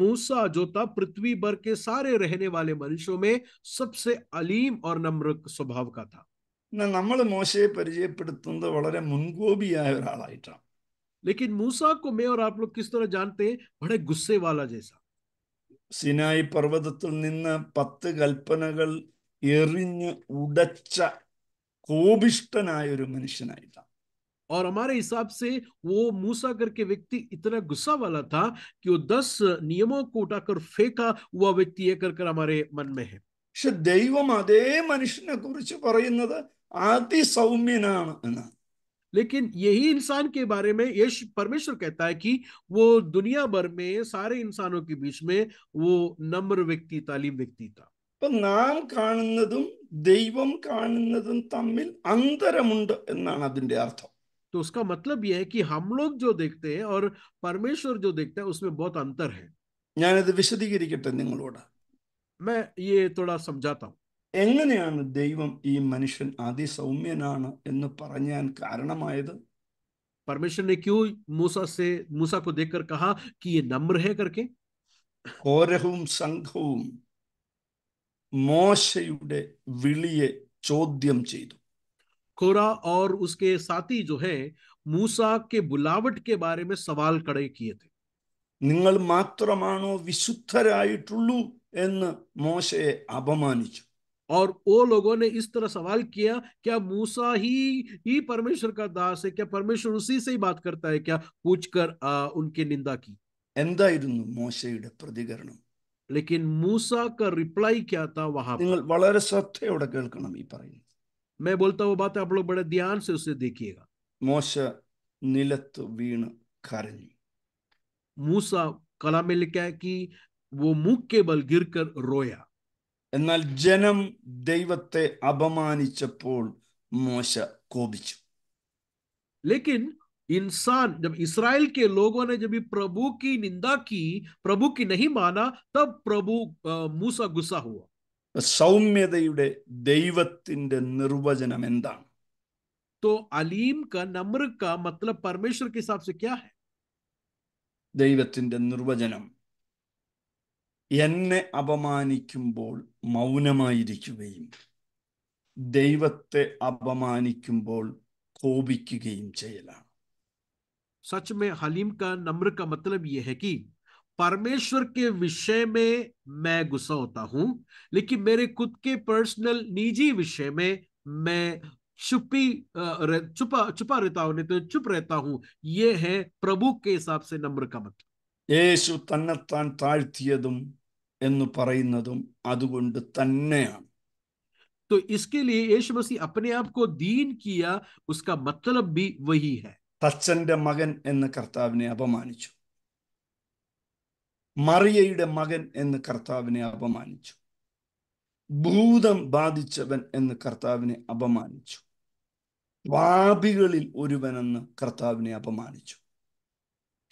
मूसा जो था पृथ्वी भर के सारे रहने वाले मनुष्यों में सबसे अलीम और नम्र स्वभाव का था എന്നാൽ നമ്മൾ മോശയെ പരിചയപ്പെടുത്തുന്നത് വളരെ മുൻകോപിയായ ഒരാളായിട്ടാണ് लेकिन मूसा को मैं और സിനായി പർവ്വതത്തിൽ നിന്ന് പത്ത് കൽപ്പനകൾ എറിഞ്ഞ് ഉടച്ച കോപിഷ്ടനായ ഒരു മനുഷ്യനായിട്ടാണ് और हमारे हिसाब से वो मूसा करके व्यक्ति इतना गुस्सा वाला था कि वो दस नियमों को उठाकर फेंका हुआ व्यक्ति ये कर, कर हमारे मन में है दैव अदे मनुष्य ने कुछ ಆಂತಿ ಸೌಮಿನಾನ ಅಂತ ಲೇಕಿನ್ ಯಹಿ ಇನ್ಸಾನ್ ಕೆ ಬಾರೆ ಮೇ ಯಶ್ ಪರಮೇಶ್ವರ ಕೆಹತಾ ಹಿ ಕಿ ವೋ ದುನಿಯಾ ಬರ್ ಮೇ سارے ಇನ್ಸಾನೋ ಕೆ بیچ ಮೇ ವೋ ನಮ್ರ ವ್ಯಕ್ತಿ ತಾಲಿಬ್ ವ್ಯಕ್ತಿತಾ ಪಂಗಾಮ್ ಖಾಣನದುಂ ದೈವಂ ಖಾಣನದುಂ ತಮ್ಮಿಲ್ ಆಂತರಮುಂಡು ಎನ್ನಾ ಅದಿನ್ದೇ ಅರ್ಥ ತೋ ಉಸ್ಕಾ ಮತ್ಲಬ್ ಯೆ ಹಿ ಕಿ ಹಮ್ ಲೋಗ್ ಜೋ ದೇಖತೆ ಹೈ ಔರ್ ಪರಮೇಶ್ವರ ಜೋ ದೇಖತಾ ಹೈ ಉಸ್ಮೇ ಬೋತ್ ಆಂತರ್ ಹೈ ನಾನು ಎದ ವಿಶದೀಕರಿಕೆಟಾ ನಿಂಗಲೋಡಾ ಮೈ ಯೆ ಠೋಡಾ ಸಮಜಾತಾ എങ്ങനെയാണ് ദൈവം ഈ മനുഷ്യൻ അതിസൗമ്യനാണ് എന്ന് പറഞ്ഞാൻ കാരണമായത് परमेश्वर ने क्यों मूसा से मूसा को देखकर कहा कि ये नम्र है करके കോരഹവും സംഘവും മോശയുടെ വിളിയെ ചോദ്യം ചെയ്തു कोरा और उसके साथी जो है मूसा के बुलावट के बारे में सवाल खड़े किए थे നിങ്ങൾ മാത്രമാണോ വിശുദ്ധരായിട്ടുള്ളൂ എന്ന് മോശയെ അപമാനിച്ചു और वो लोगों ने इस तरह सवाल किया क्या मूसा ही ही परमेश्वर का दास है क्या परमेश्वर उसी से ही बात करता है क्या पूछकर उनकी निंदा की എന്തായിരുന്നു लेकिन मूसा का रिप्लाई क्या था वहां നിങ്ങൾ मैं बोलता हूँ बात आप लोग बड़े ध्यान से उसे देखिएगा മോശ നിലത്ത് मूसा कला में लिखा है कि वो मुख के बल गिरकर रोया जनम दैवते ദൈവത്തെ मोश മോശ लेकिन इंसान जब इसराइल के लोगों ने जब प्रभु की निंदा की प्रभु की नहीं माना तब प्रभु मूसा गुस्सा हुआ सौम्य ദൈവത്തിന്റെ നിർവചനം तो अलीम का नम्र का मतलब परमेश्वर के हिसाब से क्या है ദൈവത്തിന്റെ निर्वचनम എന്നെ അപമാനിക്കുമ്പോൾ മൗനമായിരിക്കുകയും ദൈവത്തെ सच में हलीम का नम्र का मतलब यह है कि परमेश्वर के विषय में मैं गुस्सा होता हूं लेकिन मेरे खुद के पर्सनल निजी विषय में मैं छुपी छुपा छुपा रहता हूं नहीं तो चुप रहता हूं यह है प्रभु के हिसाब से नम्र का मतलब എന്ന് പറയുന്നതും അതുകൊണ്ട് തന്നെയാണ് तो इसके लिए यीशु मसीह अपने आप को दीन किया उसका मतलब भी वही है തച്ചന്റെ മകൻ എന്ന് കർത്താവിനെ അപമാനിച്ചു മറിയയുടെ മകൻ എന്ന് കർത്താവിനെ അപമാനിച്ചു ഭൂതം ബാധിച്ചവൻ എന്ന് കർത്താവിനെ അപമാനിച്ചു പാപികളിൽ ഒരുവനെന്ന് കർത്താവിനെ അപമാനിച്ചു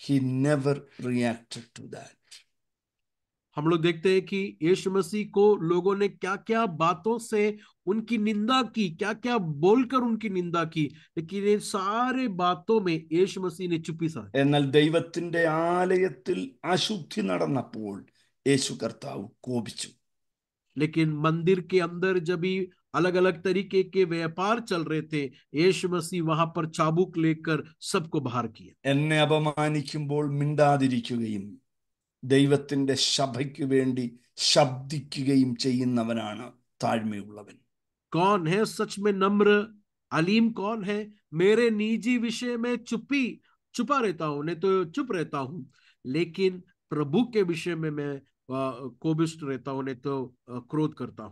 he never reacted to that हम लोग देखते हैं कि यीशु मसीह को लोगों ने क्या क्या बातों से उनकी निंदा की क्या क्या बोलकर उनकी निंदा की लेकिन इन सारे बातों में യേശു മസീനെ ചുപ്പിസ എന്നാൽ ദൈവത്തിന്റെ ആലയത്തിൽ അശുദ്ധി നടന്നപ്പോൾ യേശു കർത്താവ് കോപിച്ചു लेकिन मंदिर के अंदर जब भी अलग अलग तरीके के व्यापार चल रहे थे यीशु मसीह वहां पर चाबुक लेकर सबको बाहर किया ദൈവത്തിൻ്റെ സഭയ്ക്ക് വേണ്ടി ശബ്ദിക്കുകയും ചെയ്യുന്നവനാണ് താഴ്മയുള്ളവൻ കോൺ ഹെ സച്ച് മെ നമ്ര അലീം കോൺ ഹെ മേരെ നീജി വിഷയമേ ചുപ്പി ചുപ്പാ रहता हूं नहीं तो चुप रहता हूं लेकिन प्रभु के विषय में मैं കോപിസ്റ്റ് रहता हूं नहीं तो क्रोध करता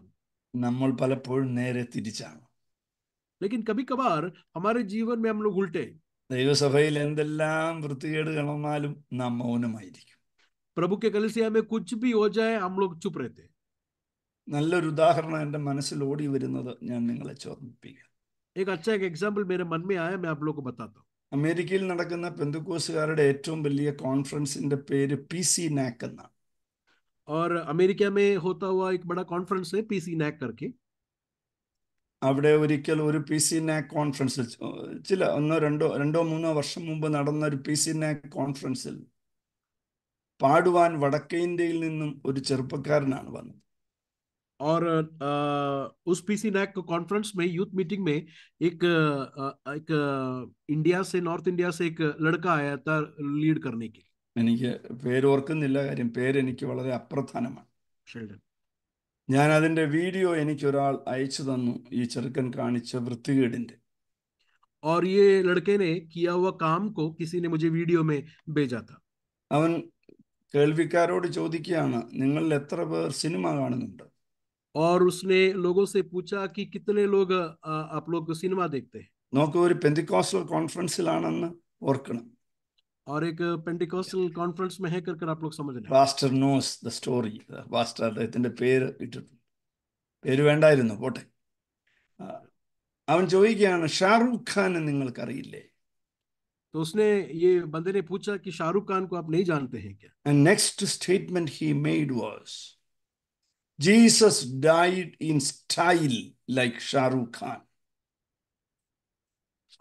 നമ്മൾ പലപ്പോഴും നേരെ തിരിച്ചാണ് ലേക്കിൻ കബി കബാർ ഹമാരെ ജീവൻ മേ ഹം ലോഗ് ഉൾട്ടെ ദൈവസഭയിൽ എന്തെല്ലാം വൃത്തികേട് കാണുന്നാലും നാം മൗനമായിരിക്കും പ്രഭു കെ കലിസിയ में कुछ भी हो जाए हम लोग चुप रहते നല്ലൊരു ഉദാഹരണം എന്റെ മനസ്സിൽ ഓടി വരുന്നത് ഞാൻ നിങ്ങളെ ചോദിപ്പിക്കാം एक अच्छा एक एग्जांपल मेरे मन में आया मैं आप लोगों को बताता हूं അമേരിക്കയിൽ നടക്കുന്ന പെന്തുക്കോസുകാരുടെ ഏറ്റവും വലിയ കോൺഫറൻസിന്റെ പേര് പി സി നാക്ക് എന്നാണ് और अमेरिका में होता हुआ एक बड़ा कॉन्फ्रेंस है पीसी नैक करके അവിടെ ഒരിക്കൽ ഒരു പി സി നാക് കോൺഫറൻസിൽ ചില ഒന്നോ രണ്ടോ രണ്ടോ മൂന്നോ വർഷം മുമ്പ് നടന്ന ഒരു പി സി നാക് കോൺഫറൻസിൽ പാടുവാൻ വടക്കേ ഇന്ത്യയിൽ നിന്നും ഒരു ചെറുപ്പക്കാരനാണ് വന്നത് और उस पीसी नायक कॉन्फ्रेंस में यूथ मीटिंग में एक uh, uh, एक इंडिया uh, से नॉर्थ इंडिया से एक लड़का आया था लीड करने के എനിക്ക് പേരോർക്കുന്നില്ല കാര്യം പേര് എനിക്ക് വളരെ അപ്രധാനമാണ് ഞാൻ അതിന്റെ വീഡിയോ എനിക്ക് ഒരാൾ അയച്ചു തന്നു ഈ ചെറുക്കൻ കാണിച്ച വൃത്തികേടിന്റെ और ये लड़के ने किया हुआ काम को किसी ने मुझे वीडियो में भेजा था അവൻ കേൾവിക്കാരോട് ചോദിക്കുകയാണ് നിങ്ങൾ എത്ര പേർ സിനിമ കാണുന്നുണ്ട് लोगों से पूछा कि कितने लोग आप लोग सिनेमा देखते हैं നോക്കൂ ഒരു പെന്റിക്കോസ്റ്റൽ കോൺഫറൻസിലാണെന്ന് ഓർക്കണം और एक പെന്തിക്കോസ്റ്റൽ കോൺഫറൻസ് में है करके आप लोग समझ लें pastor knows the story pastor അദ്ദേഹത്തിന്റെ पैर ഇട്ടിട്ടുണ്ട് പേര് വേണ്ടായിരുന്നു പോട്ടെ അവൻ ചോദിക്കുകയാണ് ഷാറൂഖ് നിങ്ങൾക്ക് അറിയില്ലേ तो उसने ये बंदे ने पूछा कि शाहरुख खान को आप नहीं जानते हैं क्या and next statement he made was Jesus died in style like Shahrukh Khan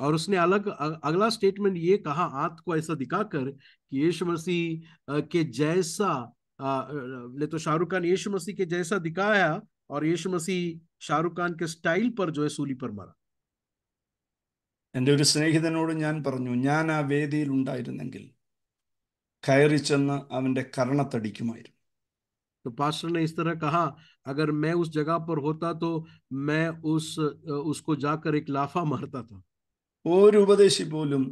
और उसने अलग अगला स्टेटमेंट ये कहा आंत को ऐसा दिखाकर कि यीशु मसीह के जैसा ले तो शाहरुख खान यीशु मसीह के जैसा दिखाया और यीशु मसीह शाहरुख खान के स्टाइल पर जो है सूली पर मरा എൻ്റെ ഒരു സ്നേഹിതനോട് ഞാൻ പറഞ്ഞു ഞാൻ ആ വേദിയിൽ ഉണ്ടായിരുന്നെങ്കിൽ കയറി ചെന്ന് അവൻ്റെ കരണത്തടിക്കുമായിരുന്നു तो पास्टर ने इस तरह कहा अगर मैं उस जगह पर होता तो मैं उस उसको जाकर एक लाफा मारता था ഒരു ഉപദേശി പോലും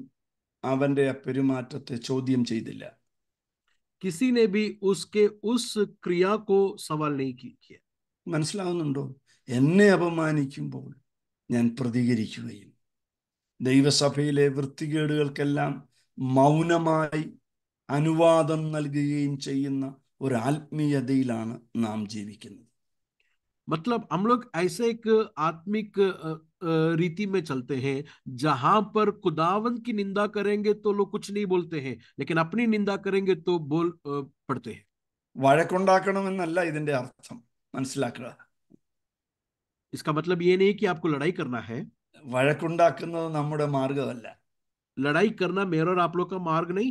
അവന്റെ ആ പെരുമാറ്റത്തെ ചോദ്യം ചെയ്തില്ല किसी ने भी उसके उस क्रिया को सवाल नहीं किया മനസ്സിലാവുന്നുണ്ടോ എന്നെ അപമാനിക്കുമ്പോൾ ഞാൻ പ്രതികരിക്കുകയും दैवसभ वृत्ति मौन अनुवाद नल्कमीयत नाम जीविक मतलब हम लोग ऐसे एक आत्मिक रीति में चलते हैं जहां पर खुदावन की निंदा करेंगे तो लोग कुछ नहीं बोलते हैं लेकिन अपनी निंदा करेंगे तो बोल पड़ते हैं वाकण अर्थ मनस इसका मतलब ये नहीं कि आपको लड़ाई करना है വഴക്കുണ്ടാക്കുന്നത് നമ്മുടെ മാർഗമല്ല ലഡായി കർണ മേരോ മാർഗ് നീ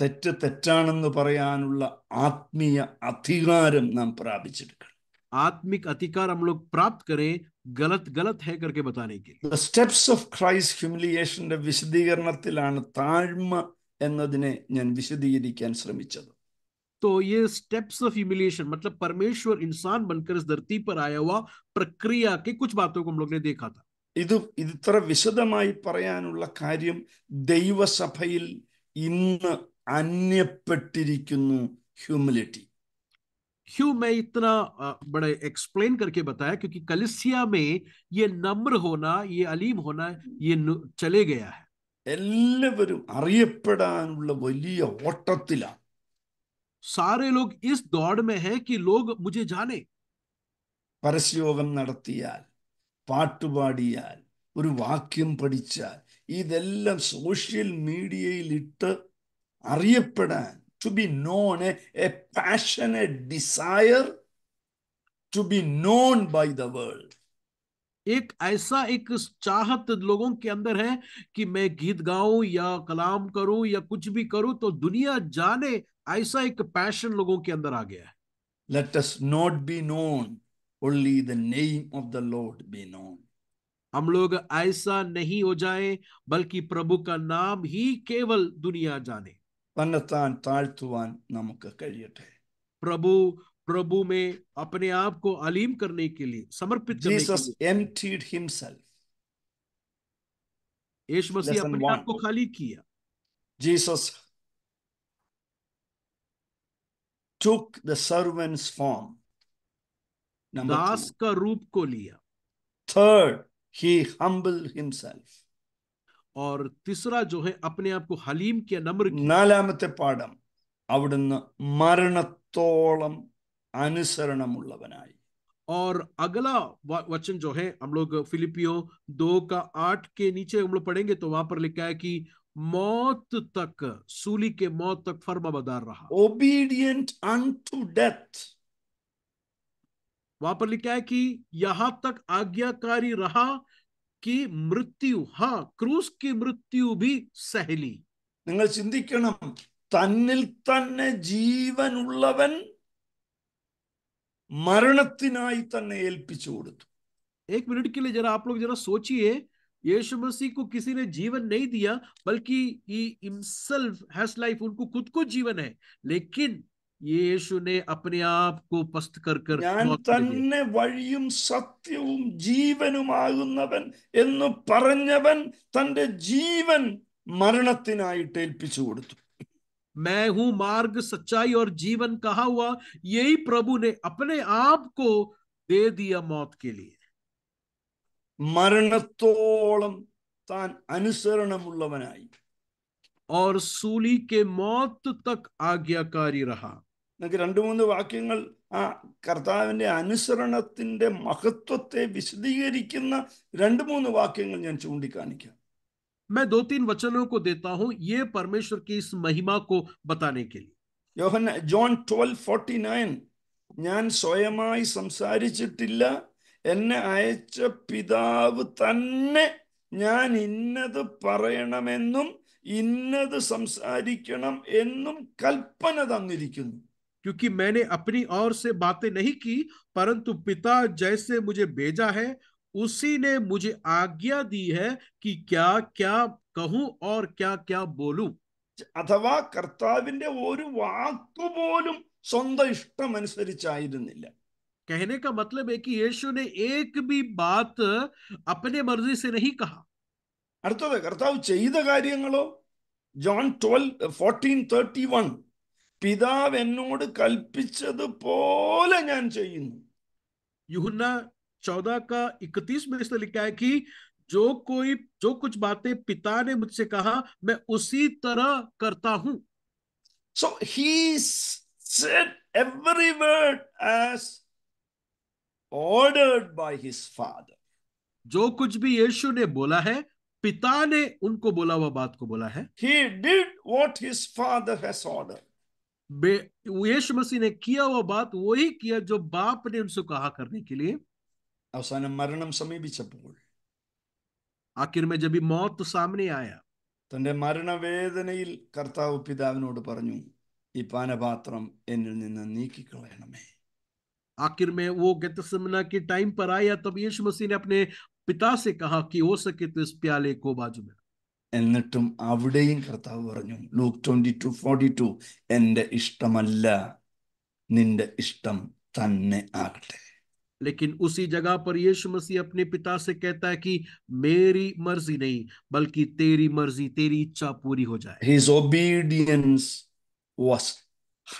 തെറ്റ് തെറ്റാണെന്ന് പറയാനുള്ള ആത്മീയ അധികാരം നാം പ്രാപിച്ചെടുക്കണം ആത്മിക് അധികാരം നമ്മൾ പ്രാപ്ത് കരേ ഗലത് ഗലത് ഹേ കർക്കെ ബതാനേ ദ സ്റ്റെപ്സ് ഓഫ് ക്രൈസ്റ്റ് ഹ്യൂമിലിയേഷന്റെ വിശദീകരണത്തിലാണ് താഴ്മ എന്നതിനെ ഞാൻ വിശദീകരിക്കാൻ ശ്രമിച്ചത് तो ये स्टेप्स ऑफ ह्यूमिलिएशन मतलब परमेश्वर इंसान बनकर इस धरती पर आया हुआ प्रक्रिया के कुछ बातों को हम लोग ने देखा था ഇത് ഇത്ര വിശദമായി പറയാനുള്ള കാര്യം ദൈവസഭയിൽ ഇന്ന് അന്യപ്പെട്ടിരിക്കുന്നു ഹ്യൂമിലിറ്റി क्यों मैं इतना बड़े एक्सप्लेन करके बताया क्योंकि कलिसिया में ये नम्र होना ये अलीम होना ये चले गया है എല്ലാവരും അറിയപ്പെടാനുള്ള വലിയ ഓട്ടത്തിലാണ് സാരേ ലോഗ് ഇസ് ദോഡ് മേ ഹെ കി ലോഗ് മുജെ ജാനേ പരസ്യോഗം നടത്തിയാൽ പാട്ടുപാടിയാൽ ഒരു വാക്യം പഠിച്ചാൽ ഇതെല്ലാം സോഷ്യൽ മീഡിയയിൽ അറിയപ്പെടാൻ to be known a passionate desire to be known by the एक ऐसा एक चाहत लोगों के अंदर है कि मैं गीत गाऊं या कलाम करूं या कुछ भी करूं तो दुनिया जाने ऐसा एक पैशन लोगों के अंदर आ गया है let us not be known only the name of the Lord be known. हम लोग ऐसा नहीं हो जाए बल्कि प्रभु का नाम ही केवल दुनिया जाने തന്നെത്താൻ താഴ്ത്തുവാൻ नमक കഴിയട്ടെ है प्रभु प्रभु में अपने आप को अलीम करने के लिए समर्पित करने Jesus के लिए emptied himself. यीशु मसीह अपने आप को खाली किया Jesus took the servant's form. दास का रूप को लिया थर्ड ही हम्बल हिमसेल्फ और तीसरा जो है अपने आप को ഹലീം കിയ നമ്ര നാലാമത്തെ പാഠം അവിടുന്ന് മരണത്തോളം അനുസരണമുള്ളവനായി और अगला वचन जो है हम लोग फिलिपियो दो का आठ के नीचे हम लोग पढ़ेंगे तो वहां पर लिखा है कि मौत तक सूली के मौत तक बदार रहा ओबीडियंट अनटू डेथ वहां पर लिखा है कि यहां तक आज्ञाकारी रहा कि मृत्यु हाँ क्रूस की मृत्यु भी सहली നിങ്ങൾ ചിന്തിക്കണം തന്നിൽ തന്നെ ജീവനുള്ളവൻ एक मिनट के लिए जरा आप लोग जरा सोचिए यीशु मसीह को किसी ने जीवन नहीं दिया बल्कि हैज लाइफ उनको खुद को जीवन है लेकिन യേശുനെ അപ്പനെ ആപ്കോ പസ്ത് ഞാൻ തന്നെ വഴിയും സത്യവും ജീവനുമാകുന്നവൻ എന്ന് പറഞ്ഞവൻ തന്റെ ജീവൻ മരണത്തിനായിട്ട് ഏൽപ്പിച്ചു കൊടുത്തു मैं हूं मार्ग सच्चाई और जीवन कहा हुआ यही प्रभु ने अपने आप को दे दिया മരണത്തോളം താൻ അനുസരണമുള്ളവനായി ഓർ सूली के मौत तक आज्ञाकारी रहा നിങ്ങൾക്ക് രണ്ട് മൂന്ന് വാക്യങ്ങൾ ആ കർത്താവിൻ്റെ അനുസരണത്തിൻ്റെ മഹത്വത്തെ വിശദീകരിക്കുന്ന രണ്ട് മൂന്ന് വാക്യങ്ങൾ ഞാൻ ചൂണ്ടിക്കാണിക്കാം मैं दो तीन वचनों को देता हूं ये परमेश्वर की इस महिमा को बताने के लिए യോഹന ജോൺ 12:49 ഞാൻ സ്വയമായി സംസാരിച്ചിട്ടില്ല എന്നെ അയച്ച പിതാവ് തന്നെ ഞാൻ ഇന്നത് പറയണമെന്നും ഇന്നത് സംസാരിക്കണം എന്നും കൽപ്പന തന്നിരിക്കുന്നു क्योंकि मैंने अपनी ओर से बातें नहीं की परंतु पिता जैसे मुझे भेजा है उसी ने मुझे आज्ञा दी है कि क्या क्या कहूं और क्या क्या बोलूं അഥവാ കർത്താവിന്റെ ഒരു വാക്കുപോലും സ്വന്തം कहने का मतलब है कि यीशु ने एक भी बात अपने मर्जी से नहीं कहा അടുത്തത് കർത്താവ് ചെയ്ത കാര്യങ്ങളോ John twelve fourteen thirty one പിതാവ് चौदह का इकतीस में इसने लिखा है कि जो कोई जो कुछ बातें पिता ने मुझसे कहा मैं उसी तरह करता हूं सो ही said every जो कुछ भी यीशु ने बोला है पिता ने उनको बोला हुआ बात को बोला है he did what his father has ordered यीशु मसीह ने किया वो बात वही किया जो बाप ने उनसे कहा करने के लिए आखिर में जब ആക്കിർമേ ജബി മോത്ത് സാമനെ ആയ തന്റെ മരണവേദനയിൽ കർത്താവ് പിതാവിനോട് പറഞ്ഞു ഈ പാനപാത്രം എന്നിൽ നിന്ന് നീക്കിക്കളയണമേ आखिर में वो गतसमना के टाइम पर आया तब यीशु मसीह ने अपने पिता से कहा कि हो सके तो इस प्याले को बाजू में എന്നിട്ടും അവിടെയും കർത്താവ് പറഞ്ഞു Luke twenty two forty two എൻ്റെ ഇഷ്ടമല്ല നിന്റെ ഇഷ്ടം തന്നെ ആകട്ടെ लेकिन उसी जगह पर यीशु मसीह अपने पिता से कहता है कि मेरी मर्जी नहीं बल्कि तेरी मर्जी तेरी इच्छा पूरी हो जाए हिज ओबीडियंस वाज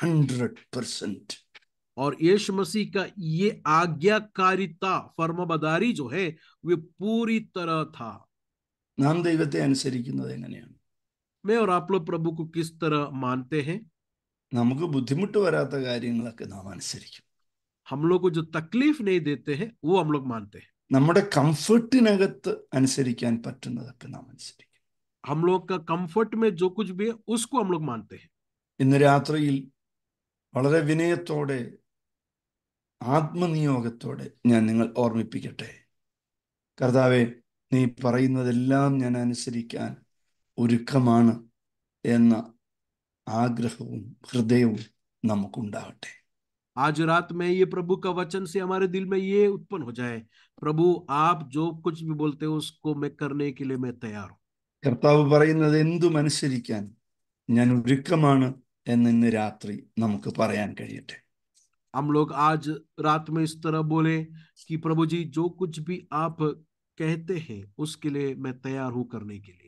100% और यीशु मसीह का ये आज्ञाकारिता फर्माबदारी जो है वे पूरी तरह था നാം ദൈവത്തെ അനുസരിക്കുന്നത് എങ്ങനെയാണ് നമുക്ക് ബുദ്ധിമുട്ട് വരാത്ത കാര്യങ്ങളൊക്കെ നാം അനുസരിക്കും നമ്മുടെ കംഫർട്ടിനകത്ത് അനുസരിക്കാൻ പറ്റുന്നതൊക്കെ നാം അനുസരിക്കും ഇന്ന് രാത്രിയിൽ വളരെ വിനയത്തോടെ ആത്മനിയോഗത്തോടെ ഞാൻ നിങ്ങൾ ഓർമ്മിപ്പിക്കട്ടെ കർത്താവെ നീ പറയുന്നതെല്ലാം ഞാൻ അനുസരിക്കാൻ ഒരുക്കമാണ് എന്ന ആഗ്രഹവും ഹൃദയവും നമുക്കുണ്ടാവട്ടെ आज रात में ये प्रभु का वचन से हमारे दिल में ये उत्पन्न हो जाए प्रभु आप जो कुछ भी बोलते हो उसको मैं करने के लिए मैं तैयार हूँ കർത്താവ് പറയുന്നത് എന്തു അനുസരിക്കാൻ ഞാൻ ഒരുക്കമാണ് എന്ന് ഇന്ന് രാത്രി നമുക്ക് പറയാൻ കഴിയട്ടെ हम लोग आज रात में इस तरह बोले कि प्रभु जी जो कुछ भी आप कहते हैं उसके लिए मैं तैयार हूं करने के लिए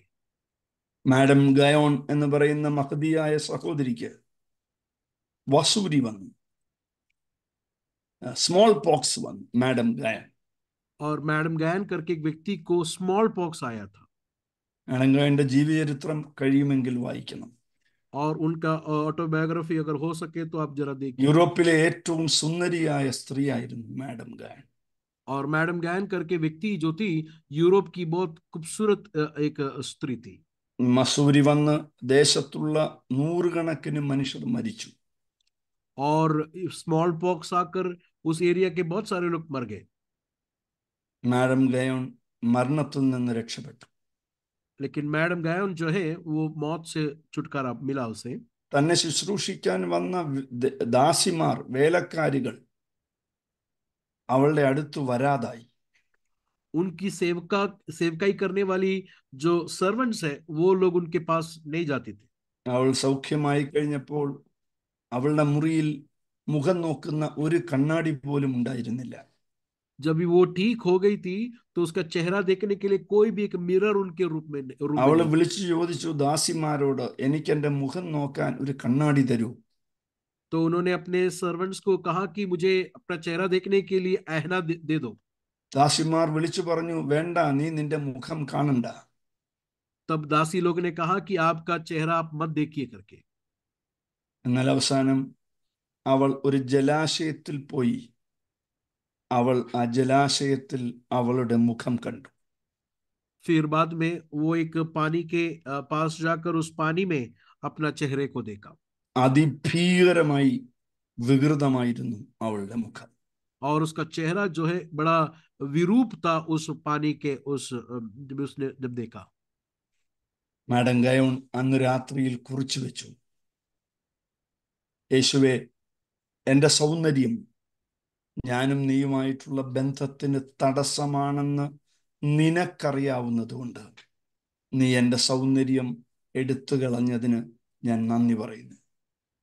മാഡം ഗയോൺ എന്ന് പറയുന്ന മഹദിയായ സഹോദരിക്ക് വസൂരി വന്നു സ്മോൾ uh, പോക്സ് വന്നു മാഡം ഗയൻ और मैडम गायन करके एक व्यक्ति को स्मॉल पॉक्स आया था मैडम गायन जीव चरित्र കഴിയുമെങ്കിൽ और उनका ऑटोबायोग्राफी अगर हो सके तो आप जरा देखिए यूरोप सुंदरी स्त्री സ്ത്രീയായിരുന്നു മാഡം और मैडम गायन करके व्यक्ति जो थी यूरोप की बहुत खूबसूरत एक स्त्री थी मसूरी മസൂരി വന്ന് ദേശത്തുള്ള നൂറുകണക്കിന് मनुष्य മരിച്ചു और स्मॉल पॉक्स आकर उस एरिया के बहुत सारे लोग मर गए मैडम गायन मरण तो रक्षा രക്ഷപ്പെട്ടു लेकिन मैडम गायन जो है वो मौत से छुटकारा मिला उसे तन्ने शुश्रूषिक्षा വന്ന दासीमार वेलकारी അവളുടെ അടുത്ത് വരാതായി. അവളുടെ സേവക സേവകൈ karne wali jo servants hai wo log unke paas nahi jaate the. അവൾ സൗഖ്യമായി കഴിഞ്ഞപ്പോൾ അവൾ മുറിയിൽ മുഖം നോക്കുന്ന ഒരു കണ്ണാടി പോലും ഉണ്ടായിരുന്നില്ല. जब वो ठीक हो गई थी तो उसका चेहरा देखने के लिए कोई भी एक मिरर उनके रूप में അവൾ വിളിച്ചു ചോദിച്ചു ദാസിമാരോട് എനിക്കെന്റെ മുഖം നോക്കാൻ ഒരു കണ്ണാടി തരൂ. तो उन्होंने अपने सर्वेंट्स को कहा कि मुझे अपना चेहरा देखने के लिए आहना दे, दे दो ദാസിമാർ പറഞ്ഞു നീ നിന്റെ മുഖം കാണണ്ട तब दासी लोग ने कहा कि आपका चेहरा आप मत देखिए करके എന്നാൽ അവൾ ഒരു ജലാശയത്തിൽ പോയി അവൾ ആ ജലാശയത്തിൽ അവളുടെ മുഖം കണ്ടു फिर बाद में वो एक पानी के पास जाकर उस पानी में अपना चेहरे को देखा അതിഭീകരമായി വികൃതമായിരുന്നു അവളുടെ മുഖം और उसका चेहरा जो है बड़ा उस पानी के उस जब उसने जब देखा അന്ന് രാത്രിയിൽ കുറിച്ചു വെച്ചു യേശുവെ എന്റെ സൗന്ദര്യം ഞാനും നീയുമായിട്ടുള്ള ബന്ധത്തിന് തടസ്സമാണെന്ന് നിനക്കറിയാവുന്നതുകൊണ്ട് നീ എന്റെ സൗന്ദര്യം എടുത്തു കളഞ്ഞതിന് ഞാൻ നന്ദി പറയുന്നു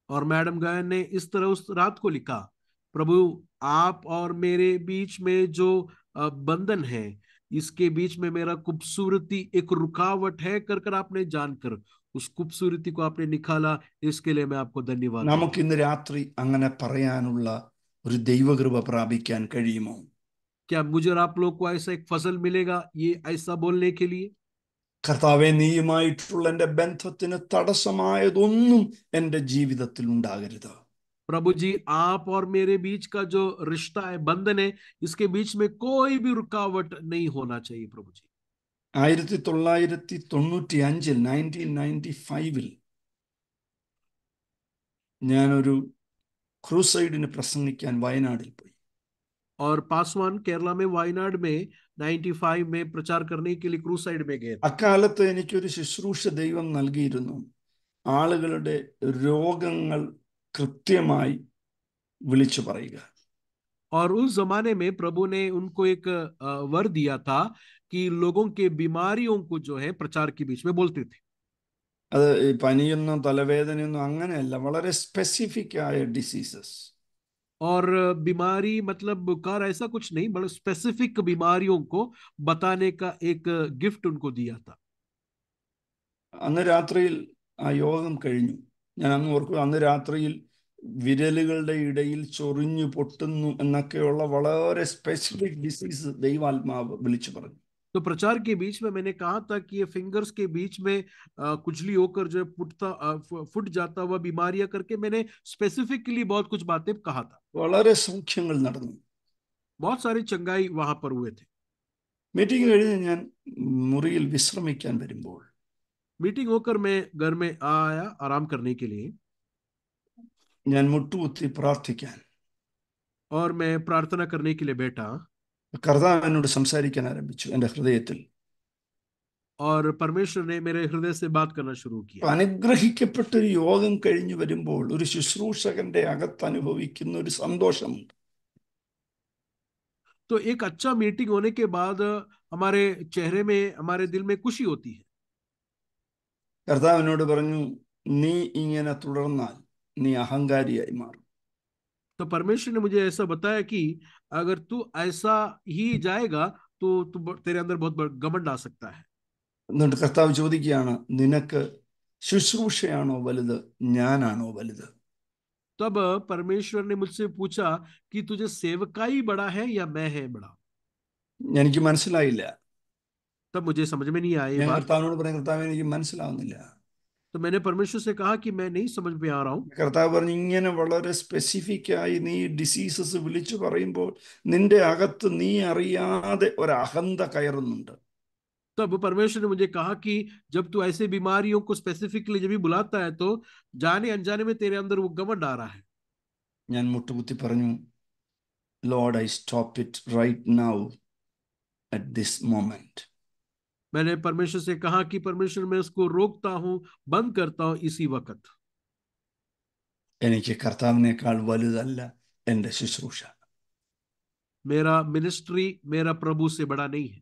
और मैडम गायन ने इस तरह उस रात को लिखा प्रभु आप और मेरे बीच में जो बंधन है इसके बीच में मेरा खूबसूरती एक रुकावट है कर कर आपने जानकर उस खूबसूरती को आपने निकाला इसके लिए मैं आपको धन्यवाद नमक इन रात्रि अंगने പറയാനുള്ള ഒരു ദൈവകൃപ പ്രാപിക്കാൻ കഴിയുമോ क्या मुझे और आप लोग को ऐसा एक फसल मिलेगा ये ऐसा बोलने के लिए കർത്താവെ നീയുമായിട്ടുള്ള എൻ്റെ ബന്ധത്തിന് തടസ്സമായതൊന്നും എൻ്റെ ജീവിതത്തിൽ ഉണ്ടാകരുത് പ്രഭുജി ആപ് ഓർ മേരെ ബീച്ച് बीच का जो रिश्ता है बंधन है इसके बीच में कोई भी रुकावट नहीं ആയിരത്തി തൊള്ളായിരത്തി തൊണ്ണൂറ്റി അഞ്ചിൽ നയൻറ്റീൻ നയൻറ്റി ഫൈവിൽ ഞാനൊരു ക്രൂസൈഡിന് പ്രസംഗിക്കാൻ വയനാടിൽ പോയി ഓർ പാസ്വാൻ केरला में वायनाड में നയൻറ്റി ഫൈവ് മേ പ്രചാർ കർണീക്കലി ക്രൂസൈഡ് മേ ഗേ അക്കാലത്ത് എനിക്കൊരു ശുശ്രൂഷ ദൈവം നൽകിയിരുന്നു ആളുകളുടെ രോഗങ്ങൾ കൃത്യമായി വിളിച്ചു പറയുക और उस जमाने में प्रभु ने उनको एक वर दिया था कि लोगों के बीमारियों को जो है प्रचार के बीच में बोलते थे അത് പനിയൊന്നും തലവേദനയൊന്നും അങ്ങനെയല്ല വളരെ സ്പെസിഫിക് ആയ ഡിസീസസ് और बीमारी मतलब बुखार ऐसा कुछ नहीं मतलब स्पेसिफिक बीमारियों को बताने का एक गिफ्ट उनको दिया था അന്ന് രാത്രിയിൽ ആ യോഗം കഴിഞ്ഞു ഞാൻ അങ്ങ് ഓർക്കുക അന്ന് രാത്രിയിൽ വിരലുകളുടെ ഇടയിൽ ചൊറിഞ്ഞു പൊട്ടുന്നു എന്നൊക്കെയുള്ള വളരെ സ്പെസിഫിക് ഡിസീസ് ദൈവാത്മാവ് വിളിച്ചു പറഞ്ഞു तो प्रचार के बीच में मैंने कहा था कि ये फिंगर्स के बीच में आ, कुचली होकर जो है फुटता फुट जाता हुआ बीमारियां करके मैंने स्पेसिफिकली बहुत कुछ बातें कहा था വളരെ बहुत सारी चंगाई वहां पर हुए थे मीटिंग കഴിഞ്ഞ് ഞാൻ होकर मैं घर में आया आराम करने के लिए ഞാൻ മുട്ടുകുത്തി പ്രാർത്ഥിക്കാൻ और मैं प्रार्थना करने के लिए बैठा കർത്താവ് എന്നോട് സംസാരിക്കാൻ ആരംഭിച്ചു എൻ്റെ ഹൃദയത്തിൽ और परमेश्वर ने मेरे हृदय से बात करना शुरू किया അനുഗ്രഹിക്കപ്പെട്ട ഒരു യോഗം കഴിഞ്ഞു വരുമ്പോൾ ഒരു ശുശ്രൂഷകന്റെ അകത്ത് അനുഭവിക്കുന്ന ഒരു സന്തോഷമുണ്ട് तो एक अच्छा मीटिंग होने के बाद हमारे चेहरे में हमारे दिल में खुशी होती है കർത്താവിനോട് പറഞ്ഞു നീ ഇങ്ങനെ തുടർന്നാൽ നീ അഹങ്കാരിയായി മാറും तो परमेश्वर ने मुझे ऐसा बताया कि अगर तू ऐसा ही जाएगा तो तू तेरे अंदर बहुत घमंड आ सकता है तब तो परमेश्वर ने मुझसे पूछा कि तुझे सेवकाई बड़ा है या मैं है बड़ा यानी कि मनसिला तब मुझे समझ में नहीं आया കർത്താവിനോട് तो मैंने परमेश्वर से कहा कि मैं नहीं समझ में आ रहा हूँ कर्ता पर इंगेने वाले स्पेसिफिक आई नी डिसीसेस विलिच पर निंदे आगत नी अरिया और आखंदा कायर तब परमेश्वर ने मुझे कहा कि जब तू ऐसे बीमारियों को स्पेसिफिकली जब भी बुलाता है तो जाने अनजाने में तेरे अंदर वो गमंड आ रहा है ഞാൻ മുട്ടുകുത്തി പറഞ്ഞു Lord I stop it right now at this moment मैंने परमेश्वर से कहा कि परमेश्वर मैं उसको रोकता हूं बंद करता हूं इसी वक्त എനിക്ക് കർത്താവിനേക്കാൾ വലുതല്ല എന്റെ ശുശ്രൂഷ മേരാ മിനിസ്ട്രി മേരാ പ്രഭു സെ ബഡാ നെയ് ഹെ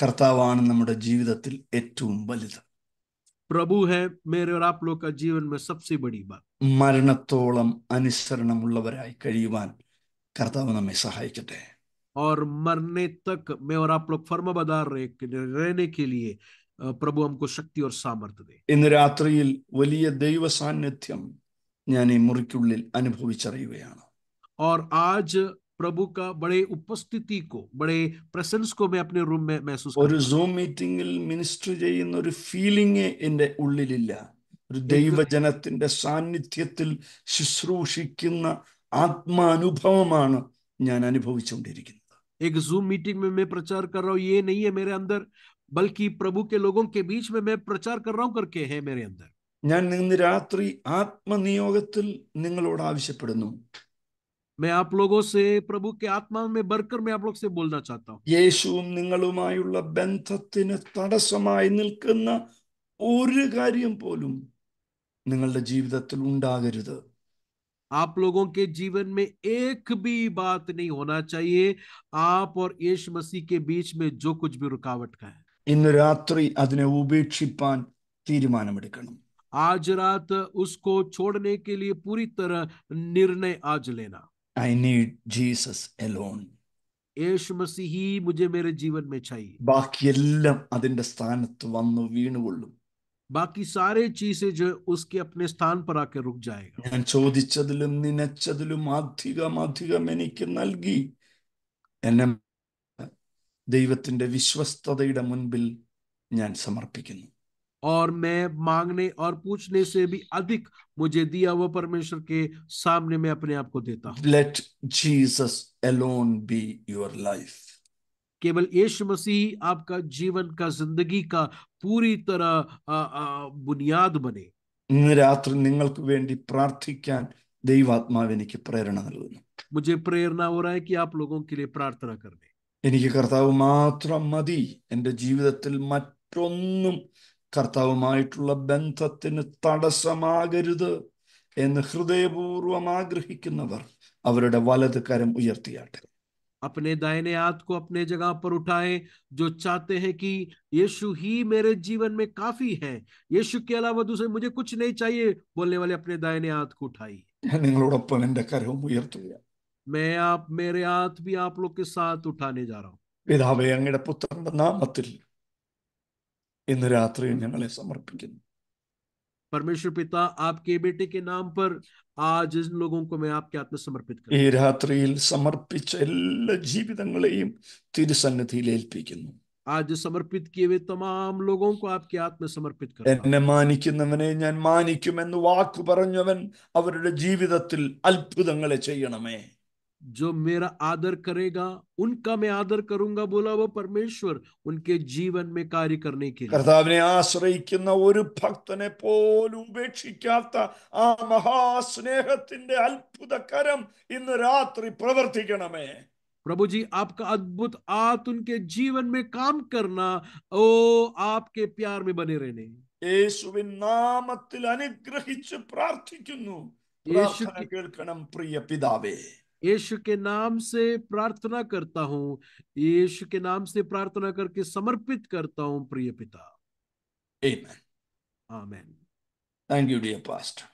കർത്താവാണ് നമ്മുടെ ജീവിതത്തിൽ ഏറ്റവും വലുത് പ്രഭു ഹെ മേരെ ഓർ ആപ് ലോക ജീവൻ മേ സബ്സെ ബഡി ബാത് മരണത്തോളം അനുസരണമുള്ളവരായി കഴിയുവാൻ കർത്താവ് നമ്മെ സഹായിക്കട്ടെ और मरने तक मैं और आप लोग फर्मबदार रहने के लिए പ്രഭു നമുക്ക് ശക്തി ഓർ സാമർത്ഥ്യ ഇന്ന് രാത്രിയിൽ വലിയ ദൈവ സാന്നിധ്യം ഞാൻ ഈ മുറിക്കുള്ളിൽ അനുഭവിച്ചറിയുകയാണ് और आज प्रभु का बड़े उपस्थिति को बड़े प्रेजेंस को मैं अपने रूम में महसूस ഒരു സൂം മീറ്റിംഗിൽ മിനിസ്റ്റർ ചെയ്യുന്ന ഒരു ഫീലിംഗ് എൻ്റെ ഉള്ളിലില്ല ഒരു ദൈവജനത്തിന്റെ സാന്നിധ്യത്തിൽ ശുശ്രൂഷിക്കുന്ന ആത്മാനുഭവമാണ് ഞാൻ അനുഭവിച്ചുകൊണ്ടിരിക്കുന്നത് एक जूम मीटिंग में मैं प्रचार कर रहा हूं ये नहीं है मेरे अंदर बल्कि प्रभु ബൽക്കി പ്രഭുക്കെ ലോകോക്കെ ബീച്ച് മേ മേ പ്രചാർ കർ റഹും കർക്കെ ഹേ മേരെ അന്തർ ഞാൻ ഇന്ന് രാത്രി ആത്മനിയോഗത്തിൽ നിങ്ങളോട് ആവശ്യപ്പെടുന്നു मैं आप लोगों से प्रभु के आत्मा में बढ़कर मैं आप लोग से बोलना चाहता हूं യേശുവും നിങ്ങളുമായുള്ള ബന്ധത്തിന് തടസ്സമായി നിൽക്കുന്ന ഒരു കാര്യം പോലും നിങ്ങളുടെ ജീവിതത്തിൽ ഉണ്ടാകരുത് आप लोगों के जीवन में एक भी बात नहीं होना चाहिए आप और यीशु मसीह के बीच में जो कुछ भी रुकावट का है इन रात्री आपने उपेक्षा पान തീരുമാനമെടക്കണം ആജിരാത് ഉസ്കോ છોડനേ കേലിയാ પૂരി തര നിർണയ ആജ് લેനാ I need Jesus alone Yeshu മസിഹി മുജെ മേരെ ജീവൻ മേ ചായി ബാക്കിയല്ലം അദിന്റെ സ്ഥാനത്തു വന്നു വീണുക്കുള്ള ബാക്കി സാരേ ചീസ് ഉസ്കെ അപ്നെ സ്ഥാൻ പർ ആക്കെ റുക് ജായേഗ ഞാൻ ചോദിച്ചതിലും നിനച്ചതിലും അധികം അധികം എനിക്ക് നൽകി എന്നെ ദൈവത്തിന്റെ വിശ്വസ്തതയുടെ മുൻപിൽ ഞാൻ സമർപ്പിക്കുന്നു और मैं मांगने और पूछने से भी अधिक मुझे दिया हुआ परमेश्वर के सामने मैं अपने आप को देता हूं let Jesus alone be your life केवल यीशु मसीह आपका जीवन का जिंदगी का पूरी तरह बुनियाद बने രാത്രി നിങ്ങൾക്ക് വേണ്ടി പ്രാർത്ഥിക്കാൻ ദൈവാത്മാവ് എനിക്ക് പ്രേരണ നൽകുന്നു എനിക്ക് കർത്താവ് മാത്രം മതി എന്റെ ജീവിതത്തിൽ മറ്റൊന്നും കർത്താവുമായിട്ടുള്ള ബന്ധത്തിന് തടസ്സമാകരുത് എന്ന് ഹൃദയപൂർവം ആഗ്രഹിക്കുന്നവർ അവരുടെ വലത് കരം ഉയർത്തിയാട്ടെ अपने दाहिने हाथ को अपने जगह पर उठाएं जो चाहते हैं कि यीशु ही मेरे जीवन में काफी है यीशु के अलावा दूसरे मुझे कुछ नहीं चाहिए बोलने वाले अपने दाहिने हाथ को उठाई तो मैं आप मेरे हाथ भी आप लोग के साथ उठाने जा रहा हूँ പിതാവെ അങ്ങയുടെ പുത്രന്റെ നാമത്തിൽ ഇന്ന് രാത്രി ഞങ്ങളെ സമർപ്പിക്കുന്നു परमेश्वर പിത आपके बेटे के नाम पर आज इन लोगों को मैं आपके आत्मसमर्पित ഈ രാത്രിയിൽ സമർപ്പിച്ച എല്ലാ ജീവിതങ്ങളെയും തിരുസന്നിധിയിൽ ഏൽപ്പിക്കുന്നു ആജ് സമർപ്പിത് കിയ തമാം ലോകോ കോ ആപ്കെ ആത്മസമർപ്പിത് കർ എന്നെ മാനിക്കുന്നവനെ ഞാൻ മാനിക്കുമെന്ന് വാക്ക് പറഞ്ഞവൻ അവരുടെ ജീവിതത്തിൽ അത്ഭുതങ്ങളെ ചെയ്യണമേ जो मेरा आदर करेगा उनका मैं आदर करूंगा बोला वो परमेश्वर उनके जीवन में कार्य करने के लिए उपेक्षिका महास्ने अभुत करम इन प्रभु जी आपका अद्भुत आत उनके जीवन में काम करना ओ आपके प्यार में बने रहने नाम अनुग्रह പ്രാർത്ഥന കേൾക്കണം പ്രിയ यीशु के नाम से प्रार्थना करता हूं यीशु के नाम से प्रार्थना करके समर्पित करता हूं प्रिय पिता amen thank you dear pastor